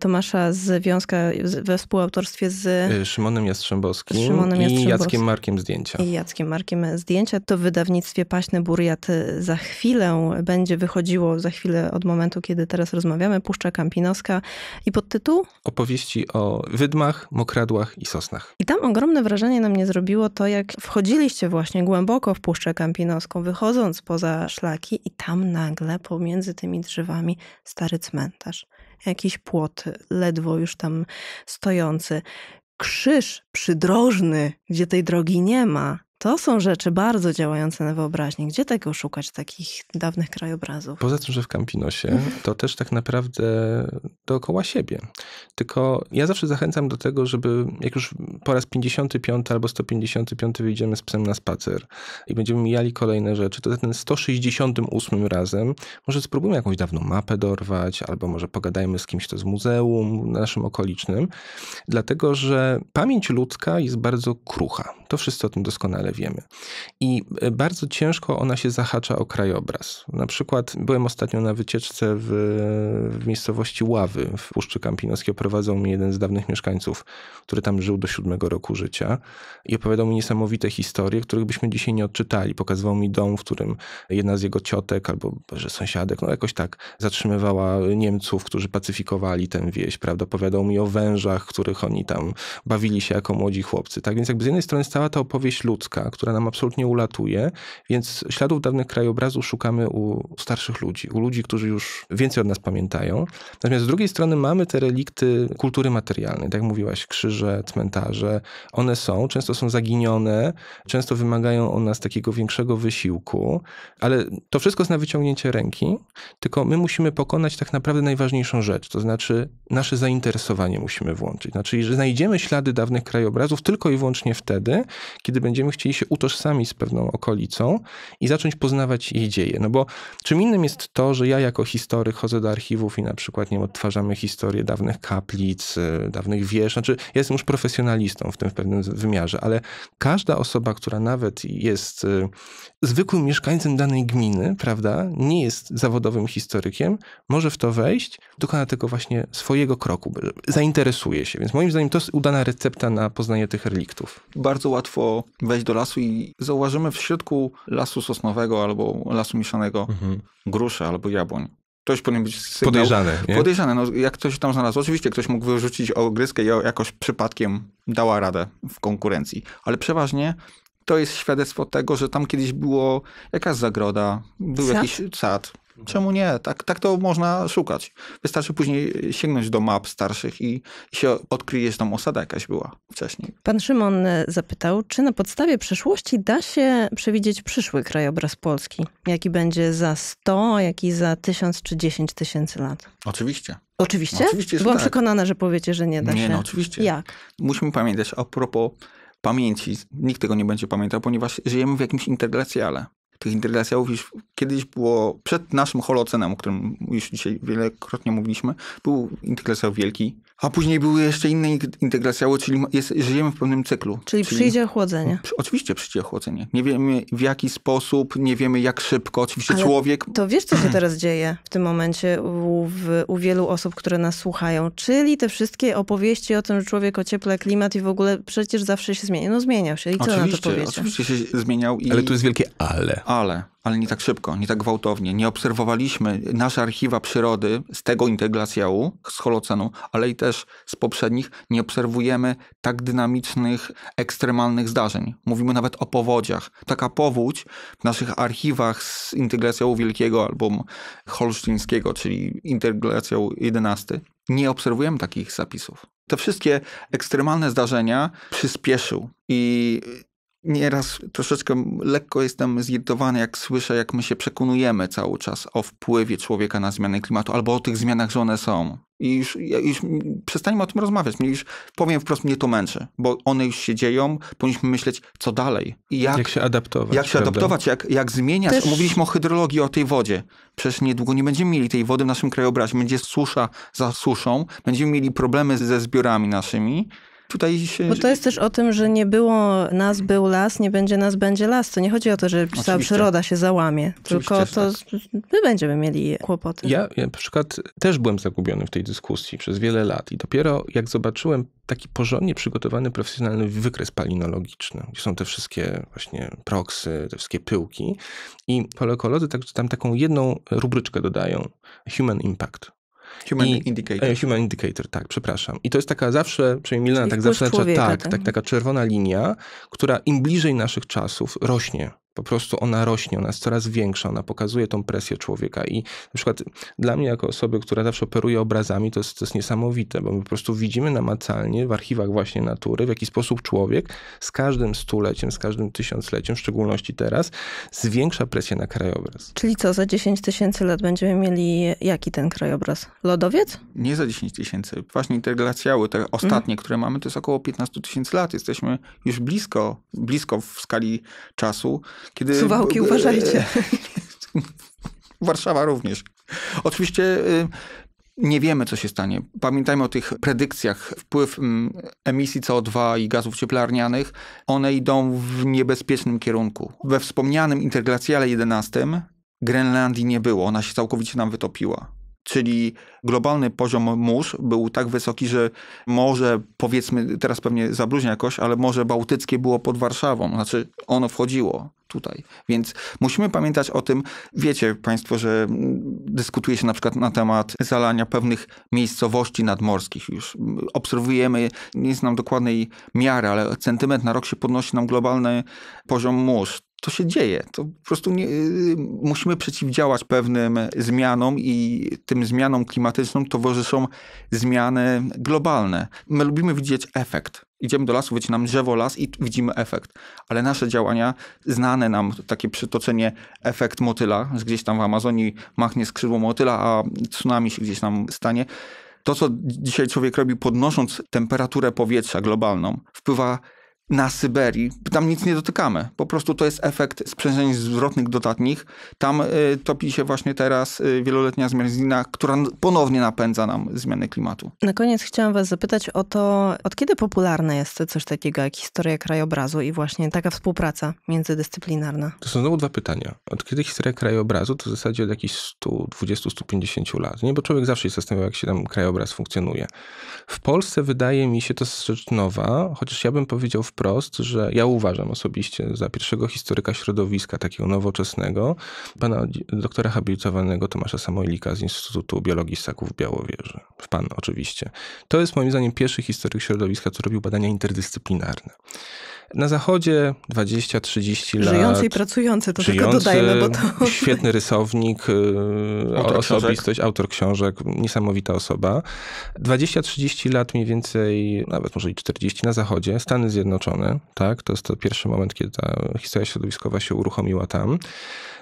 Tomasza z Wiązka we współautorstwie z e, Szymonem Jastrzębowskim, z Szymonem Jastrzębowskim i Jackiem Markiem Zdjęcia. I Jackiem Markiem Zdjęcia. To w wydawnictwie Paśny Burjat za chwilę będzie wychodziło, za chwilę od momentu, kiedy teraz rozmawiamy, Puszcza Kampinoska i pod tytuł? Opowieści o wydmach, mokradłach i sosnach. I tam ogromne wrażenie na mnie zrobiło to, jak wchodziliście właśnie głęboko w Puszczę Kampinoską, wychodząc poza szlaki i tam nagle pomiędzy tymi drzewami stary cmentarz. Jakiś płot ledwo już tam stojący krzyż przydrożny, gdzie tej drogi nie ma, to są rzeczy bardzo działające na wyobraźnię. Gdzie tego szukać, takich dawnych krajobrazów? Poza tym, że w Campinosie, mhm. to też tak naprawdę dookoła siebie. Tylko ja zawsze zachęcam do tego, żeby jak już po raz 55 albo 155 wyjdziemy z psem na spacer i będziemy mijali kolejne rzeczy, to za ten 168 razem może spróbujmy jakąś dawną mapę dorwać, albo może pogadajmy z kimś, kto z muzeum naszym okolicznym, dlatego że pamięć ludzka jest bardzo krucha. To wszyscy o tym doskonale doskonale wiemy. I e, bardzo ciężko ona się zahacza o krajobraz. Na przykład byłem ostatnio na wycieczce w, w miejscowości Ławy w Puszczy Kampinoskiej. Oprowadzał mnie jeden z dawnych mieszkańców, który tam żył do siódmego roku życia i opowiadał mi niesamowite historie, których byśmy dzisiaj nie odczytali. Pokazywał mi dom, w którym jedna z jego ciotek albo że sąsiadek, no jakoś tak, zatrzymywała Niemców, którzy pacyfikowali tę wieś, prawda? Opowiadał mi o wężach, których oni tam bawili się jako młodzi chłopcy. Tak więc jakby z jednej strony stała ta opowieść ludzka, która nam absolutnie ulatuje, więc śladów dawnych krajobrazów szukamy u starszych ludzi, u ludzi, którzy już więcej od nas pamiętają. Natomiast z drugiej strony mamy te relikty kultury materialnej, tak jak mówiłaś, krzyże, cmentarze, one są, często są zaginione, często wymagają od nas takiego większego wysiłku, ale to wszystko jest na wyciągnięcie ręki, tylko my musimy pokonać tak naprawdę najważniejszą rzecz, to znaczy nasze zainteresowanie musimy włączyć. Znaczy, że znajdziemy ślady dawnych krajobrazów tylko i wyłącznie wtedy, kiedy będziemy chcieli łatwiej się utożsamić z pewną okolicą i zacząć poznawać jej dzieje. No bo czym innym jest to, że ja jako historyk chodzę do archiwów i na przykład nie odtwarzamy historię dawnych kaplic, y, dawnych wież. Znaczy, ja jestem już profesjonalistą w tym w pewnym wymiarze, ale każda osoba, która nawet jest y, zwykłym mieszkańcem danej gminy, prawda, nie jest zawodowym historykiem, może w to wejść, dokona tego właśnie swojego kroku, zainteresuje się. Więc moim zdaniem to jest udana recepta na poznanie tych reliktów. Bardzo łatwo wejść do lasu i zauważymy w środku lasu sosnowego albo lasu mieszanego mhm. gruszę albo jabłoń ktoś powinien być sygnał. podejrzany. Nie? Podejrzany, no, jak ktoś tam znalazł. Oczywiście ktoś mógł wyrzucić ogryskę i jakoś przypadkiem dała radę w konkurencji, ale przeważnie to jest świadectwo tego, że tam kiedyś było jakaś zagroda, był sad? jakiś sad. Czemu nie? Tak, tak to można szukać. Wystarczy później sięgnąć do map starszych i, się odkryje, że tam osada jakaś była wcześniej. Pan Szymon e, zapytał, czy na podstawie przeszłości da się przewidzieć przyszły krajobraz Polski? Jaki będzie za 100, jaki za 1000 czy 10 tysięcy lat? Oczywiście. Oczywiście? No, oczywiście Byłam tak. przekonana, że powiecie, że nie da nie, się. Nie, no oczywiście. Jak? Musimy pamiętać a propos pamięci. Nikt tego nie będzie pamiętał, ponieważ żyjemy w jakimś interglacjale. Tych interglacjałów już kiedyś było, przed naszym holocenem, o którym już dzisiaj wielokrotnie mówiliśmy, był interglacjał wielki, a później były jeszcze inne integracjały, czyli jest, żyjemy w pewnym cyklu. Czyli, czyli przyjdzie ochłodzenie. Oczywiście przyjdzie ochłodzenie. Nie wiemy w jaki sposób, nie wiemy jak szybko. Oczywiście Ale człowiek... To wiesz, co się teraz dzieje w tym momencie u, w, u wielu osób, które nas słuchają. Czyli te wszystkie opowieści o tym, że człowiek ociepla klimat i w ogóle przecież zawsze się zmienia. No zmieniał się. I co oczywiście, na to powiedzieć? Oczywiście się zmieniał i... Ale tu jest wielkie ale. Ale ale nie tak szybko, nie tak gwałtownie. Nie obserwowaliśmy nasze archiwa przyrody z tego integlacjału, z holocenu, ale i też z poprzednich, nie obserwujemy tak dynamicznych, ekstremalnych zdarzeń. Mówimy nawet o powodziach. Taka powódź w naszych archiwach z integlacjału wielkiego albo holsztyńskiego, czyli integlacjału 11, nie obserwujemy takich zapisów. Te wszystkie ekstremalne zdarzenia przyspieszył i Nieraz troszeczkę lekko jestem zirytowany, jak słyszę, jak my się przekonujemy cały czas o wpływie człowieka na zmiany klimatu albo o tych zmianach, że one są. I już, już przestańmy o tym rozmawiać. Mnie już, powiem wprost, mnie to męczy, bo one już się dzieją. Powinniśmy myśleć, co dalej. Jak, jak się adaptować. Jak się prawda? adaptować, jak, jak zmieniać. Też... Mówiliśmy o hydrologii, o tej wodzie. Przecież niedługo nie będziemy mieli tej wody w naszym krajobrazie. Będzie susza za suszą. Będziemy mieli problemy ze zbiorami naszymi Tutaj się... Bo to jest też o tym, że nie było nas, był las, nie będzie nas, będzie las. To nie chodzi o to, że cała przyroda się załamie, Oczywiście, tylko to tak. my będziemy mieli kłopoty. Ja, ja na przykład też byłem zagubiony w tej dyskusji przez wiele lat i dopiero jak zobaczyłem taki porządnie przygotowany, profesjonalny wykres palinologiczny, gdzie są te wszystkie właśnie proksy, te wszystkie pyłki i paleokolodzy tak- tam taką jedną rubryczkę dodają, human impact. Human I, Indicator. E, human Indicator, tak, przepraszam. I to jest taka zawsze, przynajmniej Milena tak zawsze, tak, tak, tak, taka czerwona linia, która im bliżej naszych czasów rośnie. Po prostu ona rośnie, ona jest coraz większa, ona pokazuje tą presję człowieka. I na przykład dla mnie, jako osoby, która zawsze operuje obrazami, to jest, to jest niesamowite, bo my po prostu widzimy namacalnie w archiwach właśnie natury, w jaki sposób człowiek z każdym stuleciem, z każdym tysiącleciem, w szczególności teraz, zwiększa presję na krajobraz. Czyli co, za 10 tysięcy lat będziemy mieli jaki ten krajobraz? Lodowiec? Nie za 10 tysięcy. Właśnie interglacjały, te ostatnie, mm. które mamy, to jest około 15 tysięcy lat. Jesteśmy już blisko, blisko w skali czasu. Kiedy... Suwałki, e, e, uważajcie. *laughs* Warszawa również. Oczywiście y, nie wiemy, co się stanie. Pamiętajmy o tych predykcjach. Wpływ mm, emisji CO2 i gazów cieplarnianych, one idą w niebezpiecznym kierunku. We wspomnianym interglaciale 11 Grenlandii nie było, ona się całkowicie nam wytopiła. Czyli globalny poziom mórz był tak wysoki, że morze, powiedzmy, teraz pewnie zabluźnia jakoś, ale Morze Bałtyckie było pod Warszawą, znaczy ono wchodziło tutaj. Więc musimy pamiętać o tym, wiecie Państwo, że dyskutuje się na przykład na temat zalania pewnych miejscowości nadmorskich już. Obserwujemy, nie znam dokładnej miary, ale centymetr na rok się podnosi nam globalny poziom mórz to się dzieje. To po prostu nie, y, musimy przeciwdziałać pewnym zmianom i tym zmianom klimatycznym towarzyszą zmiany globalne. My lubimy widzieć efekt. Idziemy do lasu, wycinamy drzewo, las i widzimy efekt. Ale nasze działania, znane nam takie przytoczenie efekt motyla, że gdzieś tam w Amazonii machnie skrzydło motyla, a tsunami się gdzieś tam stanie. To, co dzisiaj człowiek robi, podnosząc temperaturę powietrza globalną, wpływa na Syberii, tam nic nie dotykamy. Po prostu to jest efekt sprzężeń zwrotnych dodatnich. Tam y, topi się właśnie teraz y, wieloletnia zmierzlina, która ponownie napędza nam zmiany klimatu. Na koniec chciałam was zapytać o to, od kiedy popularne jest coś takiego jak historia krajobrazu i właśnie taka współpraca międzydyscyplinarna? To są znowu dwa pytania. Od kiedy historia krajobrazu, to w zasadzie od jakichś 120-150 lat. Nie, bo człowiek zawsze się zastanawia, jak się tam krajobraz funkcjonuje. W Polsce wydaje mi się to rzecz nowa, chociaż ja bym powiedział w wprost, że ja uważam osobiście za pierwszego historyka środowiska takiego nowoczesnego, pana doktora habilitowanego Tomasza Samojlika z Instytutu Biologii Ssaków w Białowieży. Pan oczywiście. To jest moim zdaniem pierwszy historyk środowiska, co robił badania interdyscyplinarne. Na zachodzie 20-30 lat. Żyjący i pracujący, to żyjący, tylko dodajmy, bo to... *laughs* Świetny rysownik, y, autor osobistość, książek. autor książek, niesamowita osoba. 20-30 lat mniej więcej, nawet może i 40 na zachodzie, Stany Zjednoczone, tak? To jest to pierwszy moment, kiedy ta historia środowiskowa się uruchomiła tam.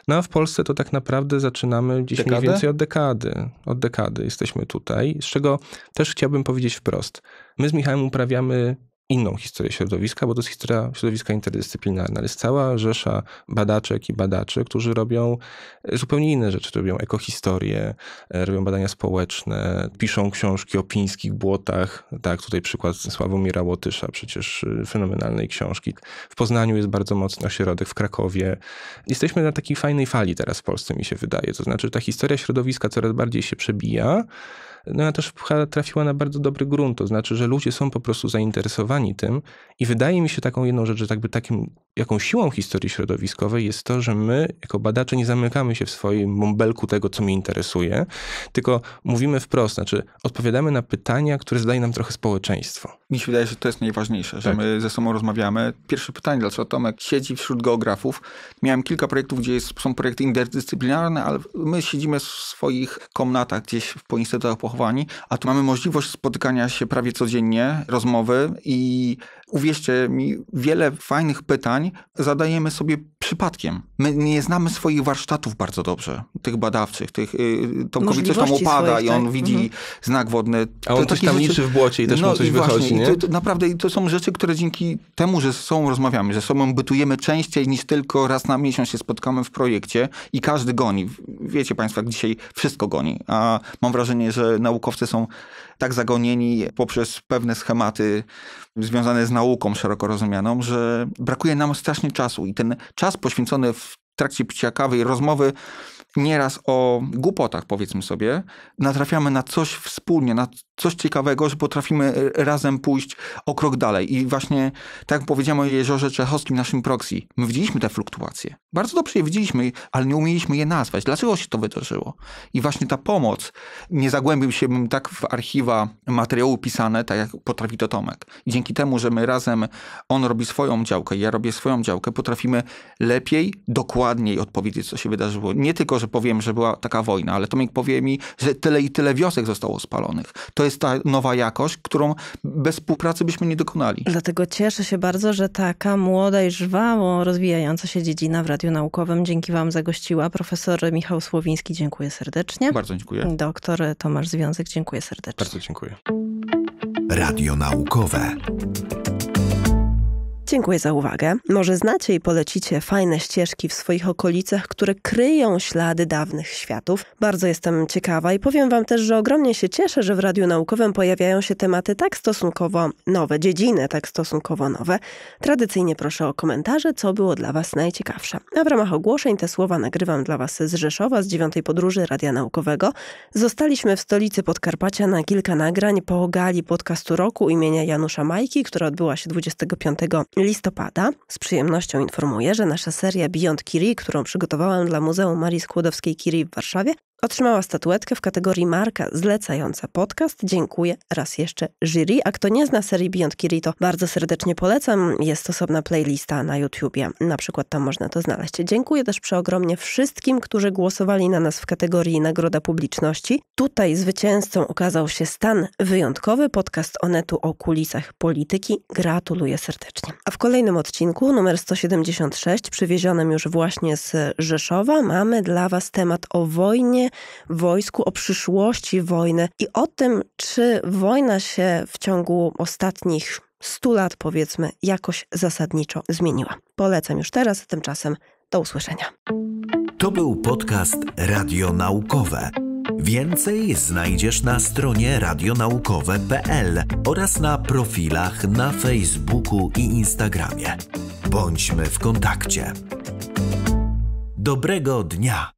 No a w Polsce to tak naprawdę zaczynamy gdzieś Dekadę? mniej więcej od dekady. Od dekady jesteśmy tutaj, z czego też chciałbym powiedzieć wprost. My z Michałem uprawiamy inną historię środowiska, bo to jest historia środowiska interdyscyplinarna. Jest cała rzesza badaczek i badaczy, którzy robią e, zupełnie inne rzeczy. Robią ekohistorię, e, robią badania społeczne, piszą książki o pińskich błotach. Tak, tutaj przykład Sławomira Łotysza, przecież e, fenomenalnej książki. W Poznaniu jest bardzo mocny ośrodek, w Krakowie. Jesteśmy na takiej fajnej fali teraz w Polsce, mi się wydaje. To znaczy, ta historia środowiska coraz bardziej się przebija, no a też trafiła na bardzo dobry grunt, to znaczy, że ludzie są po prostu zainteresowani tym i wydaje mi się taką jedną rzecz, że jakby takim jaką siłą historii środowiskowej jest to, że my, jako badacze, nie zamykamy się w swoim mąbelku tego, co mnie interesuje, tylko mówimy wprost, znaczy odpowiadamy na pytania, które zadaje nam trochę społeczeństwo. Mi się wydaje, że to jest najważniejsze, że tak. my ze sobą rozmawiamy. Pierwsze pytanie, dlaczego Tomek siedzi wśród geografów? Miałem kilka projektów, gdzie jest, są projekty interdyscyplinarne, ale my siedzimy w swoich komnatach gdzieś po instytutach pochowani, a tu mamy możliwość spotykania się prawie codziennie, rozmowy i Uwierzcie mi, wiele fajnych pytań zadajemy sobie przypadkiem. My nie znamy swoich warsztatów bardzo dobrze, tych badawczych, tych, y, Tomkowic tam opada swoich, i on tak? widzi mhm. znak wodny. A on to coś tam rzeczy... w błocie i też no, mu coś właśnie, wychodzi, nie? To, to naprawdę to są rzeczy, które dzięki temu, że ze sobą rozmawiamy, że ze sobą bytujemy częściej niż tylko raz na miesiąc się spotkamy w projekcie i każdy goni. Wiecie państwo, jak dzisiaj wszystko goni. A mam wrażenie, że naukowcy są tak zagonieni poprzez pewne schematy związane z nauką szeroko rozumianą, że brakuje nam strasznie czasu i ten czas poświęcony w trakcie picia kawy i rozmowy nieraz o głupotach, powiedzmy sobie, natrafiamy na coś wspólnie, na coś ciekawego, że potrafimy e, razem pójść o krok dalej. I właśnie, tak jak powiedziałem o Jeziorze Czechowskim, naszym proxy, my widzieliśmy te fluktuacje. Bardzo dobrze je widzieliśmy, ale nie umieliśmy je nazwać. Dlaczego się to wydarzyło? I właśnie ta pomoc, nie zagłębił się tak w archiwa materiału pisane, tak jak potrafi to Tomek. I dzięki temu, że my razem, on robi swoją działkę, ja robię swoją działkę, potrafimy lepiej, dokładniej odpowiedzieć, co się wydarzyło. Nie tylko, że powiem, że była taka wojna, ale Tomek powie mi, że tyle i tyle wiosek zostało spalonych. To jest ta nowa jakość, którą bez współpracy byśmy nie dokonali. Dlatego cieszę się bardzo, że taka młoda i żwawo rozwijająca się dziedzina w Radiu Naukowym dzięki Wam zagościła. Profesor Michał Słowiński, dziękuję serdecznie. Bardzo dziękuję. Doktor Tomasz Związek, dziękuję serdecznie. Bardzo dziękuję. Radio Naukowe. Dziękuję za uwagę. Może znacie i polecicie fajne ścieżki w swoich okolicach, które kryją ślady dawnych światów. Bardzo jestem ciekawa i powiem Wam też, że ogromnie się cieszę, że w Radiu Naukowym pojawiają się tematy tak stosunkowo nowe, dziedziny tak stosunkowo nowe. Tradycyjnie proszę o komentarze, co było dla Was najciekawsze. A w ramach ogłoszeń te słowa nagrywam dla Was z Rzeszowa, z dziewiątej podróży Radia Naukowego. Zostaliśmy w stolicy Podkarpacia na kilka nagrań po gali podcastu roku imienia Janusza Majki, która odbyła się 25 listopada z przyjemnością informuję, że nasza seria Beyond Curie, którą przygotowałam dla Muzeum Marii Skłodowskiej Curie w Warszawie, Otrzymała statuetkę w kategorii marka zlecająca podcast. Dziękuję raz jeszcze jury. A kto nie zna serii Beyond Kiri, to bardzo serdecznie polecam. Jest osobna playlista na YouTubie. Na przykład tam można to znaleźć. Dziękuję też przeogromnie wszystkim, którzy głosowali na nas w kategorii Nagroda Publiczności. Tutaj zwycięzcą okazał się Stan Wyjątkowy, podcast Onetu o kulisach polityki. Gratuluję serdecznie. A w kolejnym odcinku, numer 176, przywiezionym już właśnie z Rzeszowa, mamy dla Was temat o wojnie wojsku, o przyszłości wojny i o tym, czy wojna się w ciągu ostatnich 100 lat, powiedzmy, jakoś zasadniczo zmieniła. Polecam już teraz, tymczasem do usłyszenia. To był podcast Radio Naukowe. Więcej znajdziesz na stronie radionaukowe.pl oraz na profilach na Facebooku i Instagramie. Bądźmy w kontakcie. Dobrego dnia!